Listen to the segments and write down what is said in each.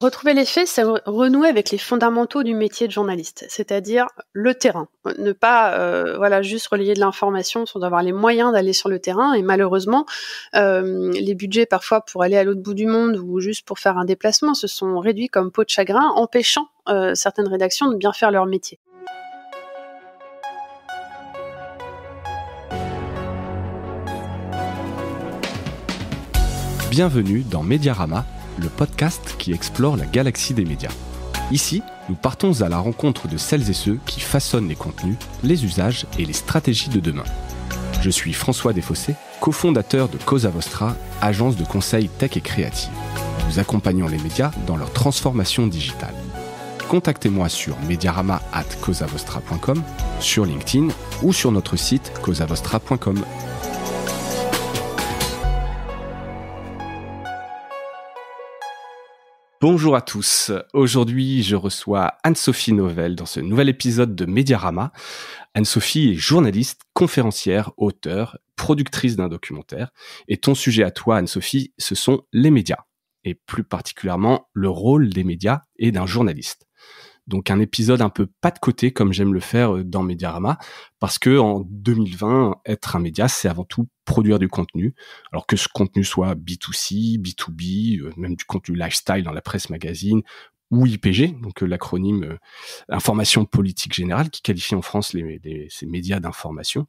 Retrouver les faits, c'est renouer avec les fondamentaux du métier de journaliste, c'est-à-dire le terrain. Ne pas euh, voilà juste relayer de l'information sans avoir les moyens d'aller sur le terrain. Et malheureusement, euh, les budgets parfois pour aller à l'autre bout du monde ou juste pour faire un déplacement se sont réduits comme peau de chagrin, empêchant euh, certaines rédactions de bien faire leur métier. Bienvenue dans Mediarama, le podcast qui explore la galaxie des médias. Ici, nous partons à la rencontre de celles et ceux qui façonnent les contenus, les usages et les stratégies de demain. Je suis François Desfossés, cofondateur de Cosa Vostra, agence de conseil tech et créative. Nous accompagnons les médias dans leur transformation digitale. Contactez-moi sur mediarama@cosavostra.com, sur LinkedIn ou sur notre site cosavostra.com. Bonjour à tous. Aujourd'hui, je reçois Anne-Sophie Novel dans ce nouvel épisode de Médiarama. Anne-Sophie est journaliste, conférencière, auteure, productrice d'un documentaire. Et ton sujet à toi, Anne-Sophie, ce sont les médias. Et plus particulièrement, le rôle des médias et d'un journaliste. Donc un épisode un peu pas de côté comme j'aime le faire euh, dans Mediarama parce que en 2020 être un média c'est avant tout produire du contenu alors que ce contenu soit B2C, B2B, euh, même du contenu lifestyle dans la presse magazine ou IPG, donc euh, l'acronyme Information politique générale, qui qualifie en France les, ces médias d'information.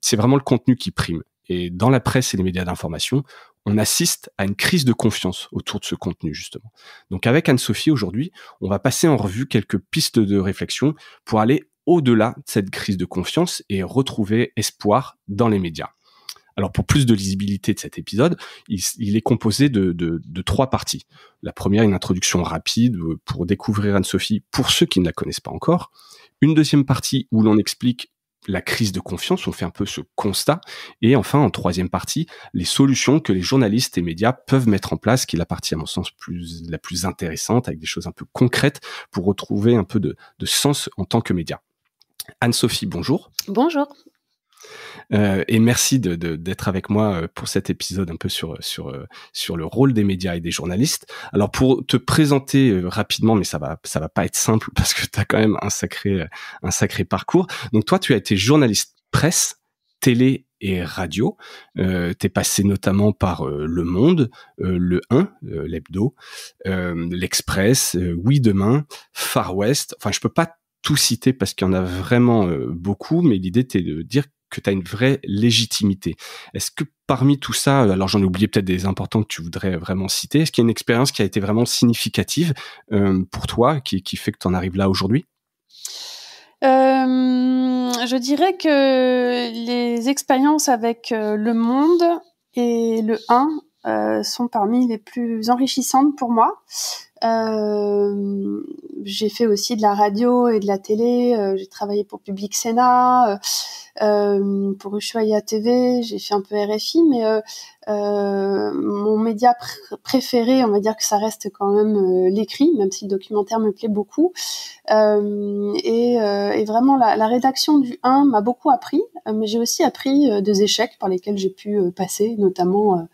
c'est vraiment le contenu qui prime. Et dans la presse et les médias d'information, on assiste à une crise de confiance autour de ce contenu, justement. Donc avec Anne-Sophie, aujourd'hui, on va passer en revue quelques pistes de réflexion pour aller au-delà de cette crise de confiance et retrouver espoir dans les médias. Alors pour plus de lisibilité de cet épisode, il, est composé de, de, trois parties. La première, une introduction rapide euh, pour découvrir Anne-Sophie pour ceux qui ne la connaissent pas encore. Une deuxième partie où l'on explique la crise de confiance, on fait un peu ce constat. Et enfin, en troisième partie, les solutions que les journalistes et médias peuvent mettre en place, qui est la partie, à mon sens, plus, la plus intéressante, avec des choses un peu concrètes pour retrouver un peu de, de sens en tant que média. Anne-Sophie, bonjour. Bonjour. Euh, et merci d'être de, avec moi euh, pour cet épisode un peu sur, sur, euh, sur le rôle des médias et des journalistes. Alors pour te présenter rapidement, mais ça va, ça va pas être simple parce que tu as quand même un sacré, un sacré parcours. Donc toi, tu as été journaliste presse, télé et radio. Tu es passé notamment par Le Monde, Le 1, l'Hebdo, L'Express, Oui Demain, Far West. Enfin, je peux pas tout citer parce qu'il y en a vraiment beaucoup, mais l'idée était de dire que tu as une vraie légitimité. Est-ce que parmi tout ça, euh, alors j'en ai oublié peut-être des importants que tu voudrais vraiment citer, est-ce qu'il y a une expérience qui a été vraiment significative euh, pour toi, qui, fait que tu en arrives là aujourd'hui euh, je dirais que les expériences avec le monde et le 1 euh, sont parmi les plus enrichissantes pour moi. Euh, j'ai fait aussi de la radio et de la télé. Euh, j'ai travaillé pour Public Sénat, pour Ushuaïa TV. J'ai fait un peu RFI, mais mon média préféré, on va dire que ça reste quand même l'écrit, même si le documentaire me plaît beaucoup. Et, vraiment, la, la, rédaction du 1 m'a beaucoup appris, mais j'ai aussi appris des échecs par lesquels j'ai pu passer, notamment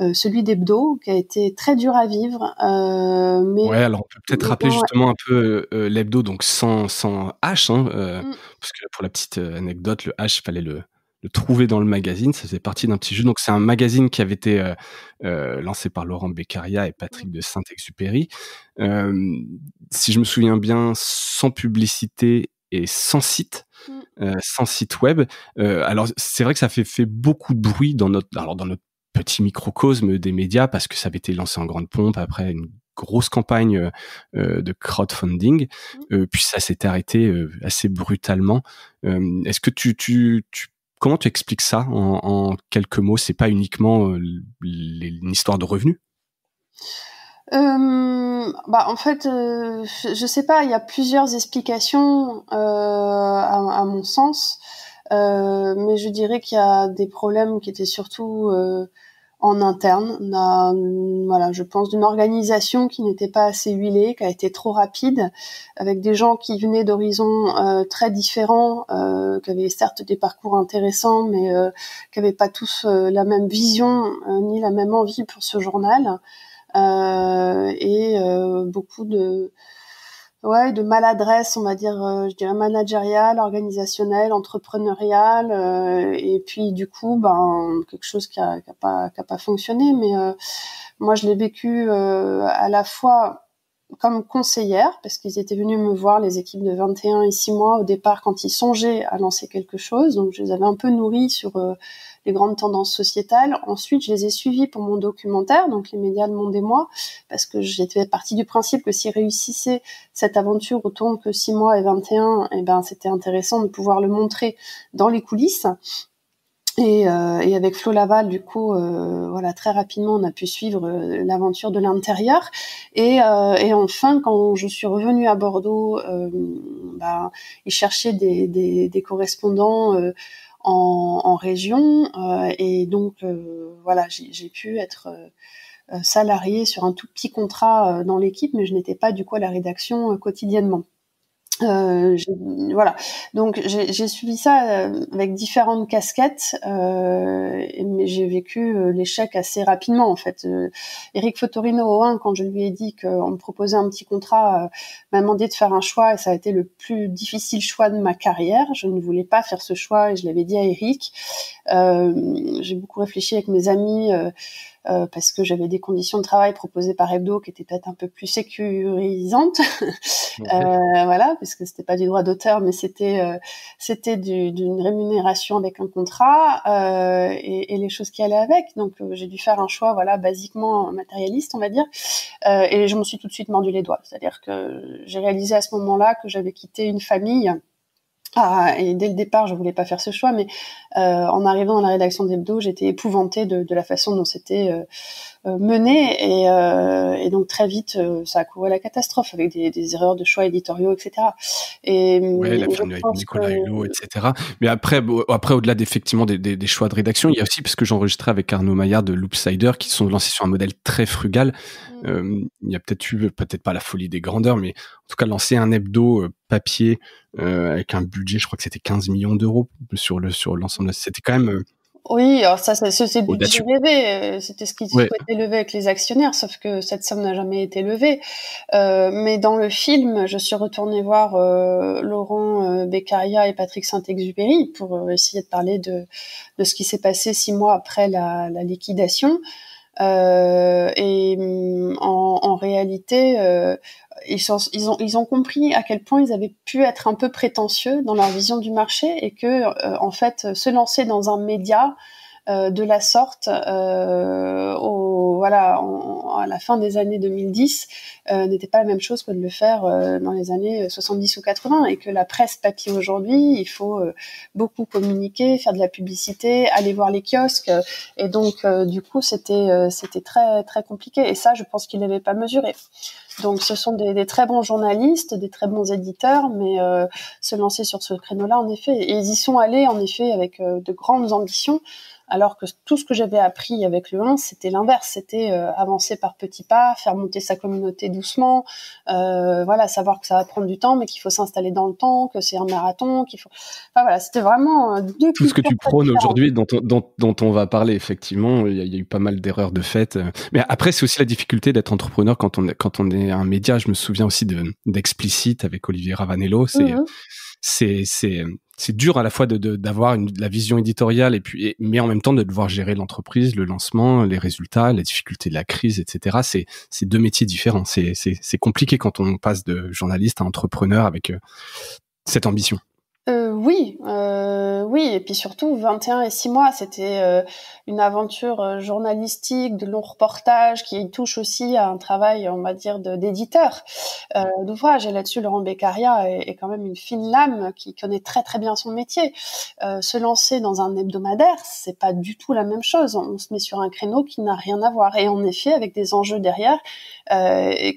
euh, celui d'Hebdo, qui a été très dur à vivre. Euh, mais... Ouais, alors on peut peut-être rappeler justement un peu euh, l'Hebdo, donc sans, H, hein, mm. parce que pour la petite anecdote, le H, fallait le, trouver dans le magazine, ça faisait partie d'un petit jeu. Donc c'est un magazine qui avait été lancé par Laurent Beccaria et mm. Patrick de Saint-Exupéry. si je me souviens bien, sans publicité et sans site, mm. sans site web. alors c'est vrai que ça fait, fait beaucoup de bruit dans notre, dans notre petit microcosme des médias parce que ça avait été lancé en grande pompe après une grosse campagne euh, euh, de crowdfunding, mmh. euh, puis ça s'est arrêté assez brutalement. Est-ce que tu, comment tu expliques ça en, quelques mots C'est pas uniquement l'histoire une histoire de revenus bah, en fait, je, sais pas. Il y a plusieurs explications à, à, mon sens. Euh, mais je dirais qu'il y a des problèmes qui étaient surtout euh, en interne. voilà, je pense d'une organisation qui n'était pas assez huilée, qui a été trop rapide, avec des gens qui venaient d'horizons euh, très différents, qui avaient certes des parcours intéressants, mais qui n'avaient pas tous la même vision ni la même envie pour ce journal, et beaucoup de ouais, de maladresse, on va dire, euh, je dirais managériale, organisationnelle, entrepreneuriale, euh, et puis du coup, ben quelque chose qui a, pas qui a pas fonctionné. Mais euh, moi, je l'ai vécu à la fois comme conseillère parce qu'ils étaient venus me voir les équipes de 21 et 6 mois au départ quand ils songeaient à lancer quelque chose, donc je les avais un peu nourris sur les grandes tendances sociétales. Ensuite, je les ai suivies pour mon documentaire, donc les médias de monde et moi, parce que j'étais partie du principe que si réussissait cette aventure autour de 6 mois et 21, et eh ben, c'était intéressant de pouvoir le montrer dans les coulisses. Et, euh, avec Flo Laval, du coup, euh, voilà, très rapidement, on a pu suivre euh, l'aventure de l'intérieur. Et, enfin, quand je suis revenue à Bordeaux, ben, ils cherchaient des, des correspondants en, région. Euh, et donc, euh, voilà, j'ai pu être euh, salarié sur un tout petit contrat dans l'équipe, mais je n'étais pas du coup à la rédaction quotidiennement. Euh, voilà. Donc j'ai suivi ça euh, avec différentes casquettes, euh, mais j'ai vécu euh, l'échec assez rapidement en fait. Euh, Eric Fotorino 1, quand je lui ai dit qu'on me proposait un petit contrat, m'a demandé de faire un choix et ça a été le plus difficile choix de ma carrière. Je ne voulais pas faire ce choix et je l'avais dit à Eric. j'ai beaucoup réfléchi avec mes amis. Euh, parce que j'avais des conditions de travail proposées par Hebdo qui étaient peut-être un peu plus sécurisantes. euh, voilà, parce que c'était pas du droit d'auteur, mais c'était euh, c'était d'une rémunération avec un contrat euh, et, les choses qui allaient avec. Donc j'ai dû faire un choix, voilà, basiquement matérialiste, on va dire. et je me suis tout de suite mordu les doigts. C'est-à-dire que j'ai réalisé à ce moment-là que j'avais quitté une famille ah, et dès le départ, je voulais pas faire ce choix, mais euh, en arrivant dans la rédaction d'Hebdo, j'étais épouvantée de, la façon dont c'était euh, euh, mené euh, et, donc très vite euh, ça a couru à la catastrophe avec des, erreurs de choix éditoriaux etc et la ferme avec Nicolas Hulot etc mais après après au-delà d'effectivement des, choix de rédaction il y a aussi parce que j'enregistrais avec Arnaud Maillard de Loopsider qui sont lancés sur un modèle très frugal mm. il y a peut-être eu peut-être pas la folie des grandeurs mais en tout cas lancer un hebdo papier avec un budget je crois que c'était 15 millions d'euros sur le sur l'ensemble c'était quand même oui, alors ça, c'est levé. Euh, c'était ce qui souhaitait levé avec les actionnaires, sauf que cette somme n'a jamais été levée. Euh, mais dans le film, je suis retournée voir euh, Laurent Beccaria et Patrick Saint-Exupéry pour essayer de parler de, de ce qui s'est passé six mois après la, liquidation. et mm, en, réalité, euh, ils, ont, compris à quel point ils avaient pu être un peu prétentieux dans leur vision du marché et que, euh, en fait, euh, se lancer dans un média euh, de la sorte, voilà, à la fin des années 2010, n'était pas la même chose que de le faire dans les années 70 ou 80, et que la presse papier aujourd'hui, il faut beaucoup communiquer, faire de la publicité, aller voir les kiosques, et donc, du coup, c'était très très compliqué. Et ça, je pense qu'ils n'avaient pas mesuré. Donc ce sont des, très bons journalistes, des très bons éditeurs, mais euh, se lancer sur ce créneau-là, en effet, et ils y sont allés, en effet, avec euh, de grandes ambitions alors que tout ce que j'avais appris avec le 1, c'était l'inverse, c'était euh, avancer par petits pas, faire monter sa communauté doucement, euh, voilà, savoir que ça va prendre du temps, mais qu'il faut s'installer dans le temps, que c'est un marathon, qu'il faut. Enfin voilà, c'était vraiment euh, deux Tout ce que tu prônes aujourd'hui, dont, on va parler effectivement, il y, a, eu pas mal d'erreurs de fait. Mais après, c'est aussi la difficulté d'être entrepreneur quand on, est un média. Je me souviens aussi d'explicite avec Olivier Ravanello, c'est mhm. c'est c'est dur à la fois d'avoir de, la vision éditoriale et puis, mais en même temps de devoir gérer l'entreprise, le lancement, les résultats, les difficultés de la crise, etc. C'est, c'est deux métiers différents. C'est, compliqué quand on passe de journaliste à entrepreneur avec euh, cette ambition. Euh, oui. Euh, oui, et puis surtout 21 et 6 mois, c'était euh, une aventure euh, journalistique, de longs reportages qui touche aussi à un travail, on va dire, d'éditeur euh, d'ouvrage. Et là-dessus, Laurent Beccaria est, quand même une fine lame qui connaît très très bien son métier. se lancer dans un hebdomadaire, c'est pas du tout la même chose. On se met sur un créneau qui n'a rien à voir. Et en effet, avec des enjeux derrière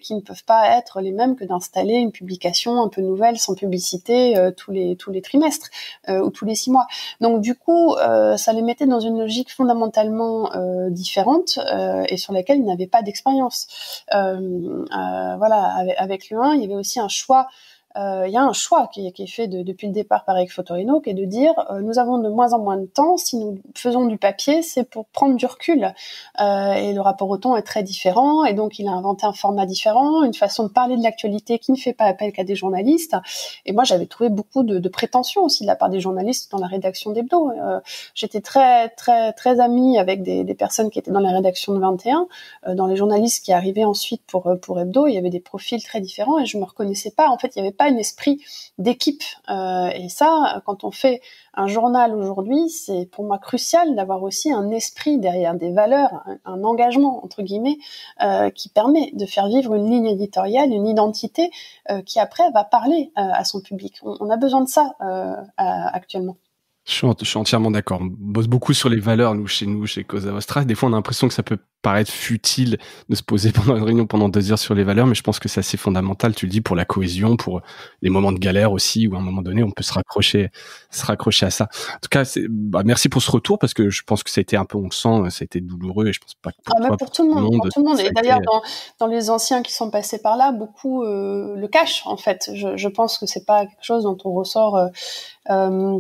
qui ne peuvent pas être les mêmes que d'installer une publication un peu nouvelle sans publicité tous les tous les trimestres ou tous les six mois. Donc du coup, euh, ça les mettait dans une logique fondamentalement euh, différente euh, et sur laquelle ils n'avaient pas d'expérience. voilà, avec, avec, le 1, il y avait aussi un choix il euh, y a un choix qui, est fait depuis le départ par Eric Fotorino, qui est de dire euh, nous avons de moins en moins de temps, si nous faisons du papier, c'est pour prendre du recul. Euh, et le rapport au temps est très différent, et donc il a inventé un format différent, une façon de parler de l'actualité qui ne fait pas appel qu'à des journalistes. Et moi, j'avais trouvé beaucoup de, de prétentions aussi de la part des journalistes dans la rédaction d'Hebdo. J'étais très, très, très amie avec des, personnes qui étaient dans la rédaction de 21. dans les journalistes qui arrivaient ensuite pour, pour Hebdo, il y avait des profils très différents et je me reconnaissais pas. En fait, il y avait pas un esprit d'équipe. Euh, et ça, quand on fait un journal aujourd'hui, c'est pour moi crucial d'avoir aussi un esprit derrière des valeurs, un, engagement entre guillemets, euh, qui permet de faire vivre une ligne éditoriale, une identité euh, qui après va parler à son public. On, a besoin de ça actuellement. Je suis, entièrement d'accord. On bosse beaucoup sur les valeurs, nous, chez nous, chez Cosa Vostra. Des fois, on a l'impression que ça peut paraître futile de se poser pendant une réunion pendant deux heures sur les valeurs, mais je pense que c'est assez fondamental, tu le dis, pour la cohésion, pour les moments de galère aussi, où à un moment donné, on peut se raccrocher, se raccrocher à ça. En tout cas, bah, merci pour ce retour, parce que je pense que ça a été un peu, on le sent, ça a été douloureux, et je pense pas que pour, ah, tout, le monde, tout le monde. Et d'ailleurs, dans, les anciens qui sont passés par là, beaucoup euh, le cachent, en fait. Je, pense que c'est pas quelque chose dont on ressort... euh, euh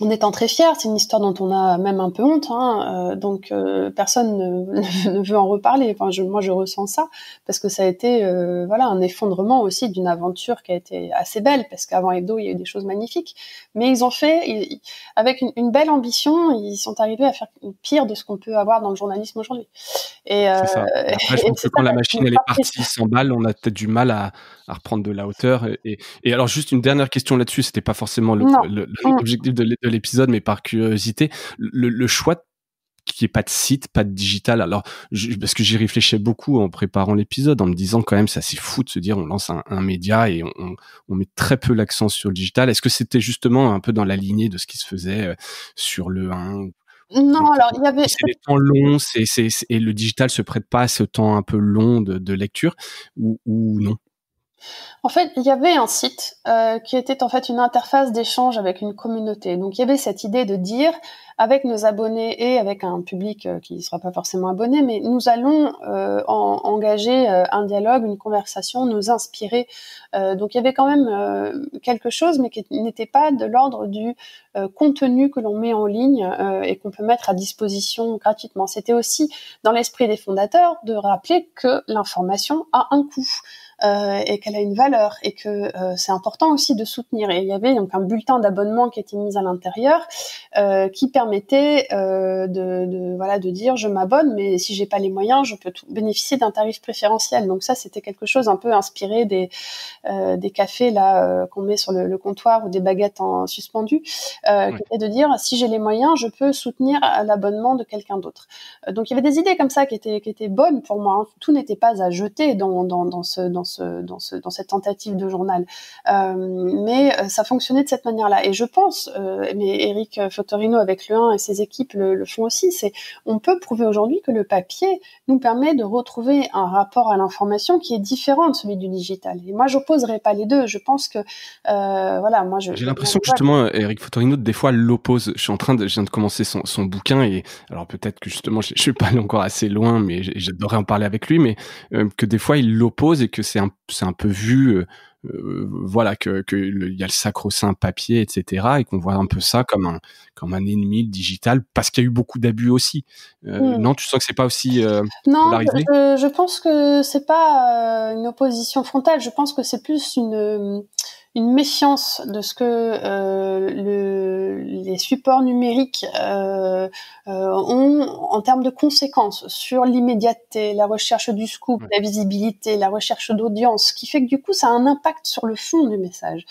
on est en très fière, C'est une histoire dont on a même un peu honte, hein. euh, donc euh, personne ne, veut en reparler. Enfin, je, moi, je ressens ça parce que ça a été, euh, voilà, un effondrement aussi d'une aventure qui a été assez belle parce qu'avant Edo, il y a eu des choses magnifiques, mais ils ont fait avec une, belle ambition, ils sont arrivés à faire pire de ce qu'on peut avoir dans le journalisme aujourd'hui. Et, ça. Après, je pense que quand la machine elle est partie sans balles, on a peut-être du mal à, reprendre de la hauteur. Et, alors, juste une dernière question là-dessus, c'était pas forcément mm. l'objectif de, de l'épisode, mais par curiosité, le, choix qui est pas de site, pas de digital. Alors, parce que j'y réfléchissais beaucoup en préparant l'épisode, en me disant quand même, ça c'est fou de se dire, on lance un, média et on, met très peu l'accent sur le digital. Est-ce que c'était justement un peu dans la lignée de ce qui se faisait euh, sur le 1 non, alors il y avait. C'est des temps longs, c'est, et le digital se prête pas à ce temps un peu long de, lecture, ou, ou non en fait, il y avait un site euh, qui était en fait une interface d'échange avec une communauté. Donc il y avait cette idée de dire, avec nos abonnés et avec un public euh, qui ne sera pas forcément abonné, mais nous allons euh, engager un dialogue, une conversation, nous inspirer. donc il y avait quand même quelque chose, mais qui n'était pas de l'ordre du contenu que l'on met en ligne et qu'on peut mettre à disposition gratuitement. C'était aussi dans l'esprit des fondateurs de rappeler que l'information a un coût. Euh, et qu'elle a une valeur et que euh, c'est important aussi de soutenir. Et il y avait donc un bulletin d'abonnement qui était mis à l'intérieur euh, qui permettait de, voilà de dire je m'abonne, mais si j'ai pas les moyens, je peux bénéficier d'un tarif préférentiel. Donc ça c'était quelque chose un peu inspiré des des cafés là qu'on met sur le, comptoir ou des baguettes en suspendu, qui était de dire si j'ai les moyens, je peux soutenir l'abonnement de quelqu'un d'autre. donc il y avait des idées comme ça qui étaient qui étaient bonnes pour moi. Hein. Tout n'était pas à jeter dans dans ce dans, dans cette tentative de journal. Euh, mais euh, ça fonctionnait de cette manière-là. Et je pense, euh, mais Eric Fotorino avec le et ses équipes le, font aussi, c'est on peut prouver aujourd'hui que le papier nous permet de retrouver un rapport à l'information qui est différent de celui du digital. Et moi, je n'opposerais pas les deux. Je pense que voilà, moi j'ai l'impression que justement Eric Fotorino des fois l'oppose. Je suis en train de, viens de commencer son, son bouquin et alors peut-être que justement je, ne suis pas allé encore assez loin, mais j'adorerais en parler avec lui, mais que des fois il l'oppose et que c'est c'est un, peu vu, euh, euh, voilà, que qu'il y a le sacro-saint papier, etc., et qu'on voit un peu ça comme un, comme un ennemi digital, parce qu'il y a eu beaucoup d'abus aussi. Euh, hmm. Non, tu sens que c'est pas aussi Non, je, je, pense que c'est pas une opposition frontale. Je pense que c'est plus une une méfiance de ce que euh, le, les supports numériques euh, euh, ont en termes de conséquences sur l'immédiateté, la recherche du scoop, la visibilité, la recherche d'audience, ce qui fait que du coup ça a un impact sur le fond du message.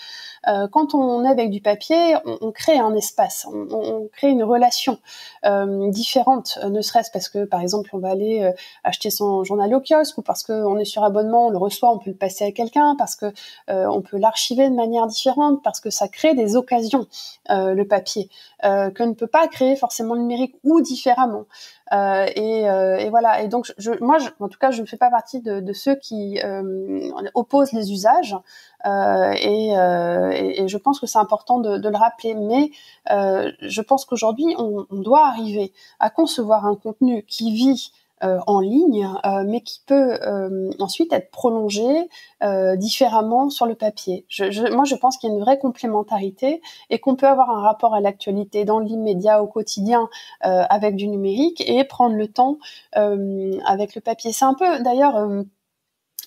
Euh, quand on est avec du papier, on, crée un espace, on, crée une relation euh, différente, euh, ne serait-ce parce que, par exemple, on va aller acheter son journal au kiosque ou parce qu'on est sur abonnement, on le reçoit, on peut le passer à quelqu'un, parce que on peut l'archiver de manière différente, parce que ça crée des occasions, le papier, que ne peut pas créer forcément le numérique ou différemment. Euh, et, euh, et, voilà. Et donc, je, moi, je, en tout cas, je ne fais pas partie de, de ceux qui euh, opposent les usages. Et, et, je pense que c'est important de, de, le rappeler. Mais je pense qu'aujourd'hui, on, on, doit arriver à concevoir un contenu qui vit euh, en ligne, euh, mais qui peut euh, ensuite être prolongé différemment sur le papier. Je, je, moi, je pense qu'il y a une vraie complémentarité et qu'on peut avoir un rapport à l'actualité dans l'immédiat, au quotidien, avec du numérique et prendre le temps avec le papier. C'est un peu, d'ailleurs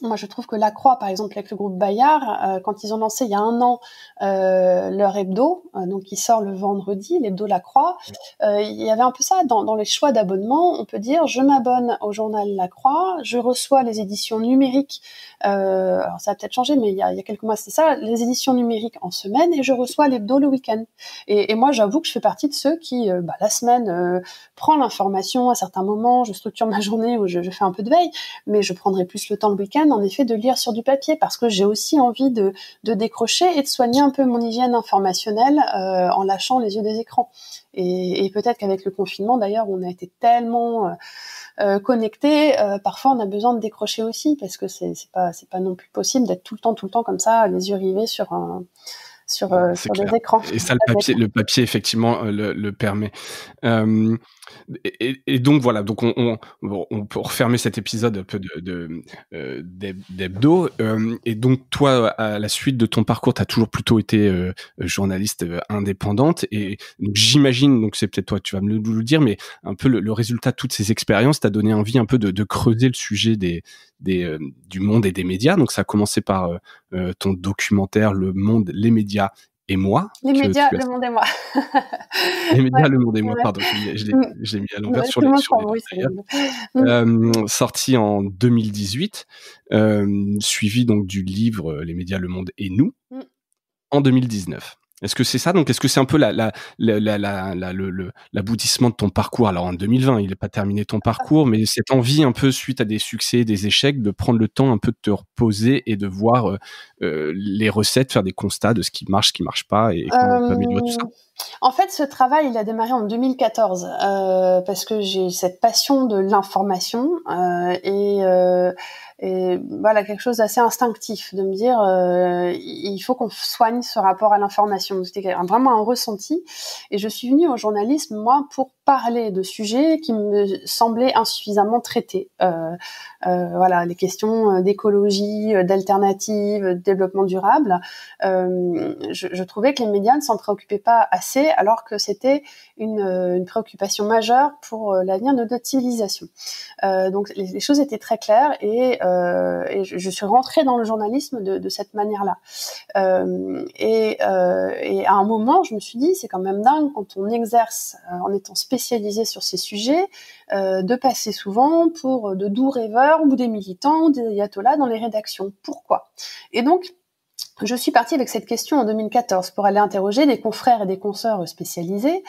moi, je trouve que la Croix, par exemple, avec le groupe Bayard, euh, quand ils ont lancé il y a un an euh, leur hebdo, euh, donc qui sort le vendredi, l'hebdo La Croix, il y avait un peu ça dans, les choix d'abonnement. On peut dire, je m'abonne au journal La Croix, je reçois les éditions numériques. alors ça a peut-être changé, mais il y a, quelques mois, c'était ça, les éditions numériques en semaine, et je reçois l'hebdo le week-end. Et, moi, j'avoue que je fais partie de ceux qui, bah, la semaine, prend l'information à certains moments. Je structure ma journée ou je fais un peu de veille, mais je prendrai plus le temps le week-end en effet, de lire sur du papier parce que j'ai aussi envie de, décrocher et de soigner un peu mon hygiène informationnelle euh, en lâchant les yeux des écrans. Et, peut-être qu'avec le confinement, d'ailleurs, on a été tellement euh, euh, connectés, parfois on a besoin de décrocher aussi parce que c'est pas, pas non plus possible d'être tout le temps, tout le temps comme ça, les yeux rivés sur un sur, euh, écrans. Et ça, le papier, effectivement euh, le, permet. et, donc voilà, donc on, on, peut refermer cet épisode un peu de, euh, d'hebdo. et donc toi, à la suite de ton parcours, tu as toujours plutôt été journaliste indépendante. Et j'imagine, donc c'est peut-être toi, tu vas me le, dire, mais un peu le, résultat de toutes ces expériences t'a donné envie un peu de, creuser le sujet des, du monde et des médias. Donc ça a commencé par ton documentaire Le Monde, les médias et moi. Les médias, le monde et moi. les médias, le monde et moi, pardon, je l'ai mis à l'envers sur les, euh, mm. Sorti en 2018, euh, suivi donc du livre euh, Les médias, le monde et nous, mm. en 2019. Est-ce que c'est ça Donc, est-ce que c'est un peu la, la, l'aboutissement de ton parcours Alors, en 2020, il n'est pas terminé ton parcours, mais cette envie un peu suite à des succès, des échecs, de prendre le temps un peu de te reposer et de voir euh, euh, les recettes, faire des constats de ce qui marche, ce qui marche pas et tout ça euh, en fait, ce travail, il a démarré en 2014 parce que j'ai cette passion de l'information et, et, voilà quelque chose d'assez instinctif de me dire il faut qu'on soigne ce rapport à l'information c'était vraiment un ressenti. Et je suis venue au journalisme, moi, pour parler de sujets qui me semblaient insuffisamment traités. Euh, euh, voilà, les questions euh, d'écologie, d'alternatives, de développement durable. je, trouvais que les médias ne s'en préoccupaient pas assez, alors que c'était une, préoccupation majeure pour l'avenir de notre civilisation. donc les, choses étaient très claires et, je, suis rentrée dans le journalisme de, cette manière-là. Et, et, à un moment, je me suis dit, c'est quand même dingue quand on exerce en étant spécialiste sur ces sujets, euh, de passer souvent pour de doux rêveurs ou des militants, ou des ayatollahs dans les rédactions. Pourquoi Et donc, je suis partie avec cette question en 2014 pour aller interroger des confrères et des consoeurs spécialisés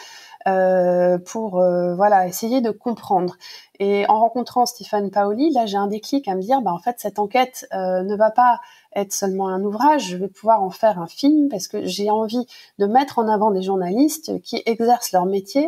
euh, pour euh, voilà essayer de comprendre. Et en rencontrant Stéphane Paoli, là j'ai un déclic à me dire bah en fait cette enquête ne va pas être seulement un ouvrage, je vais pouvoir en faire un film parce que j'ai envie de mettre en avant des journalistes qui exercent leur métier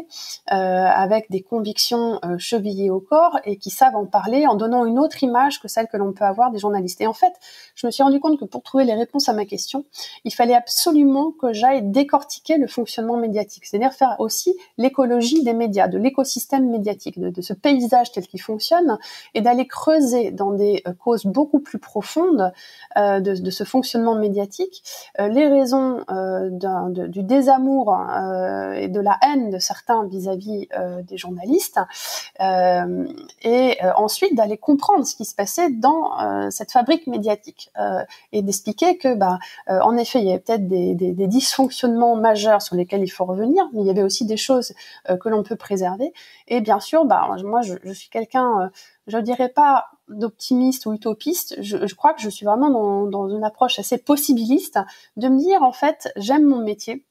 euh, avec des convictions euh, chevillées au corps et qui savent en parler en donnant une autre image que celle que l'on peut avoir des journalistes. Et en fait, je me suis rendu compte que pour trouver les réponses à ma question, il fallait absolument que j'aille décortiquer le fonctionnement médiatique, c'est-à-dire faire aussi l'écologie des médias, de l'écosystème médiatique, de, de ce paysage tel qu'il fonctionne, et d'aller creuser dans des euh, causes beaucoup plus profondes. Euh, de, ce fonctionnement médiatique, euh, les raisons euh, du désamour euh, et de la haine de certains vis-à-vis des journalistes, et ensuite d'aller comprendre ce qui se passait dans cette fabrique médiatique et d'expliquer que, bah, en effet, il y avait peut-être des, dysfonctionnements majeurs sur lesquels il faut revenir, mais il y avait aussi des choses que l'on peut préserver. Et bien sûr, bah, moi, je suis quelqu'un je dirais pas d'optimiste ou utopiste, je, crois que je suis vraiment dans, une approche assez possibiliste de me dire en fait j'aime mon métier.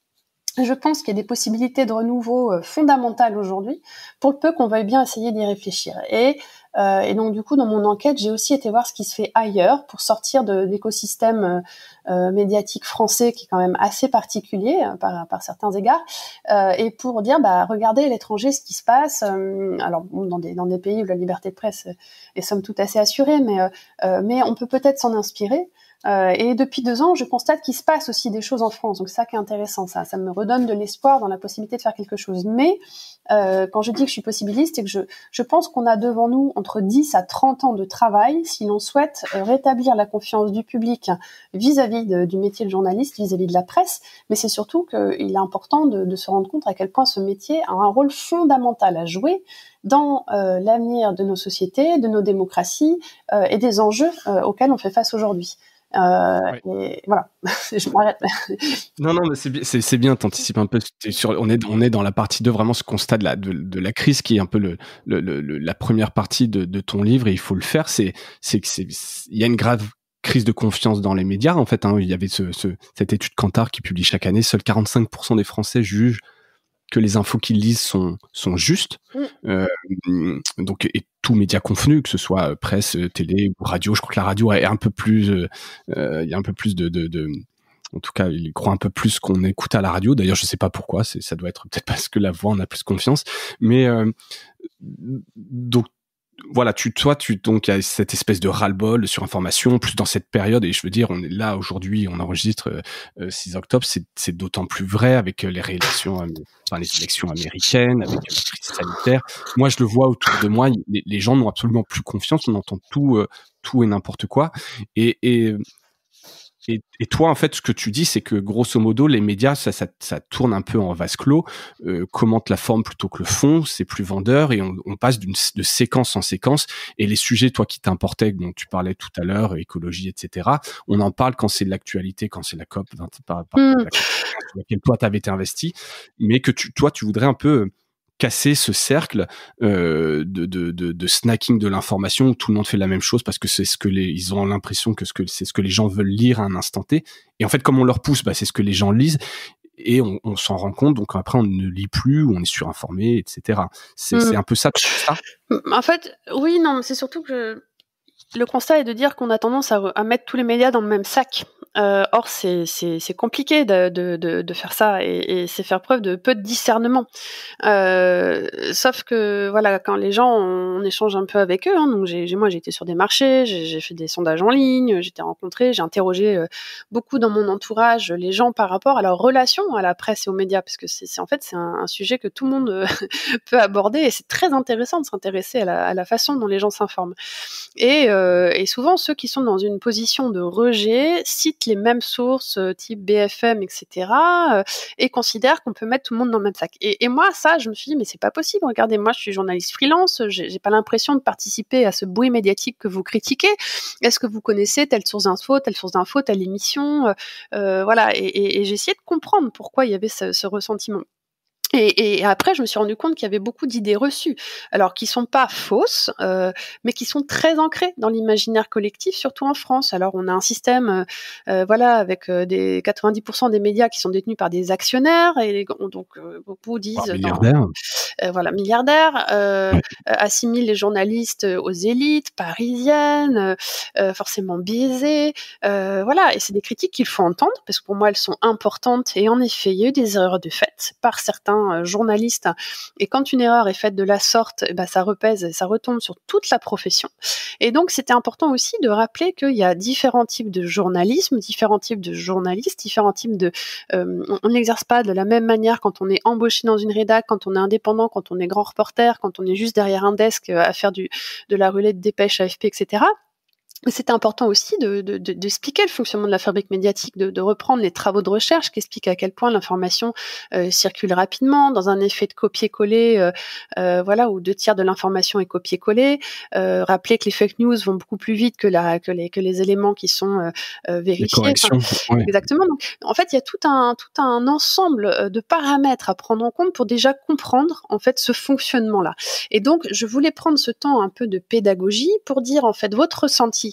Je pense qu'il y a des possibilités de renouveau euh, fondamentales aujourd'hui, pour le peu qu'on veuille bien essayer d'y réfléchir. Et euh, et donc du coup, dans mon enquête, j'ai aussi été voir ce qui se fait ailleurs pour sortir de, l'écosystème euh, euh, médiatique français qui est quand même assez particulier hein, par, certains égards, et pour dire, bah, regardez à l'étranger ce qui se passe. alors dans, des, pays où la liberté de presse est, somme toute assez assurée, mais on peut peut-être s'en inspirer. Euh, et depuis deux ans, je constate qu'il se passe aussi des choses en France. Donc ça qui est intéressant, ça. Ça me redonne de l'espoir dans la possibilité de faire quelque chose. Mais euh, quand je dis que je suis possibiliste, et que je, je pense qu'on a devant nous entre 10 à 30 ans de travail si l'on souhaite euh, rétablir la confiance du public vis-à-vis du métier de journaliste, vis-à-vis de la presse. Mais c'est surtout qu'il est important de, de se rendre compte à quel point ce métier a un rôle fondamental à jouer dans euh, l'avenir de nos sociétés, de nos démocraties et des enjeux auxquels on fait face aujourd'hui. Euh, et voilà, non, non, mais c'est bien, c'est, t'anticipes un peu. on, est, on est dans la partie 2, vraiment ce constat de la, de, la crise qui est un peu le, la première partie de, ton livre et il faut le faire. C'est, c'est, c'est, il y a une grave crise de confiance dans les médias. En fait, hein. il y avait cette étude cantar qui publie chaque année, seuls 45% des Français jugent que les infos qu'ils lisent sont, sont justes. Mm. Euh, donc, et tous médias convenus, que ce soit euh, presse, euh, télé ou radio. Je crois que la radio est un peu plus, il y a un peu plus de, de, en tout cas, il croit un peu plus qu'on écoute à la radio. D'ailleurs, je sais pas pourquoi. Ça doit être peut-être parce que la voix, on a plus confiance. Mais donc voilà, tu, toi, tu, donc, il cette espèce de ras-le-bol sur information, plus dans cette période, et je veux dire, on est là aujourd'hui, on enregistre 6 euh, euh, octobre, c'est d'autant plus vrai avec euh, les réélections, enfin, les élections américaines, avec la crise sanitaire. Moi, je le vois autour de moi, les, gens n'ont absolument plus confiance, on entend tout, tout et n'importe quoi. Et, et, et, toi, en fait, ce que tu dis, c'est que grosso modo, les médias, ça, tourne un peu en vase clos, euh, commente la forme plutôt que le fond, c'est plus vendeur, et on, passe d'une de séquence en séquence. Et les sujets, toi, qui t'importaient, dont tu parlais tout à l'heure, écologie, etc., on en parle quand c'est de l'actualité, quand c'est la COP, dans mmh. laquelle toi, tu avais été investi, mais que tu, toi, tu voudrais un peu casser ce cercle euh, de, snacking de l'information où tout le monde fait la même chose parce que c'est ce que les, ils ont l'impression que, ce que c'est ce que les gens veulent lire à un instant T. Et en fait, comme on leur pousse, bah, c'est ce que les gens lisent et on, s'en rend compte. Donc après, on ne lit plus, on est surinformé, etc. Hmm. C'est un peu ça, ça. En fait, oui, non, c'est surtout que le constat est de dire qu'on a tendance à mettre tous les médias dans le même sac. Euh, or, c'est compliqué de, de, de, de, faire ça et, et c'est faire preuve de peu de discernement. Euh, sauf que, voilà, quand les gens, on échange un peu avec eux. Hein, donc, j'ai moi, j'ai été sur des marchés, j'ai fait des sondages en ligne, j'étais rencontrée, j'ai interrogé euh, beaucoup dans mon entourage les gens par rapport à leur relation à la presse et aux médias, parce que c'est en fait c'est un, sujet que tout le monde euh, peut aborder et c'est très intéressant de s'intéresser à, à la, façon dont les gens s'informent. Et, euh, et souvent, ceux qui sont dans une position de rejet citent les mêmes sources, type BFM, etc., et considère qu'on peut mettre tout le monde dans le même sac. Et, moi, ça, je me suis dit, mais c'est pas possible. Regardez, moi, je suis journaliste freelance, j'ai pas l'impression de participer à ce bruit médiatique que vous critiquez. Est-ce que vous connaissez telle source d'info, telle source d'info, telle émission euh, Voilà, et, et, j'ai de comprendre pourquoi il y avait ce ressentiment. Et, et, après, je me suis rendu compte qu'il y avait beaucoup d'idées reçues, alors qui sont pas fausses, euh, mais qui sont très ancrées dans l'imaginaire collectif, surtout en France. Alors, on a un système, euh, euh voilà, avec euh, des 90% des médias qui sont détenus par des actionnaires, et donc euh, beaucoup disent, milliardaires. Euh, voilà, milliardaires, euh, assimilent les journalistes aux élites parisiennes, forcément biaisées, voilà. Et c'est des critiques qu'il faut entendre parce que pour moi, elles sont importantes. Et en effet, il y a eu des erreurs de fait par certains euh, journaliste. Et quand une erreur est faite de la sorte, bah, ça repèse, ça retombe sur toute la profession. Et donc, c'était important aussi de rappeler qu'il y a différents types de journalisme, différents types de journalistes, différents types de... Euh, on n'exerce pas de la même manière quand on est embauché dans une rédac, quand on est indépendant, quand on est grand reporter, quand on est juste derrière un desk euh, à faire du, de la relais de dépêche AFP, etc c'est important aussi d'expliquer de, de, le fonctionnement de la fabrique médiatique, de, reprendre les travaux de recherche qui expliquent à quel point l'information euh, circule rapidement dans un effet de copier-coller, euh, euh, voilà, où deux tiers de l'information est copier-coller. rappeler que les fake news vont beaucoup plus vite que, la, que, les, que les éléments qui sont vérifiés. Exactement. en fait, il y a tout un, tout un ensemble de paramètres à prendre en compte pour déjà comprendre en fait ce fonctionnement-là. Et donc, je voulais prendre ce temps un peu de pédagogie pour dire en fait votre ressenti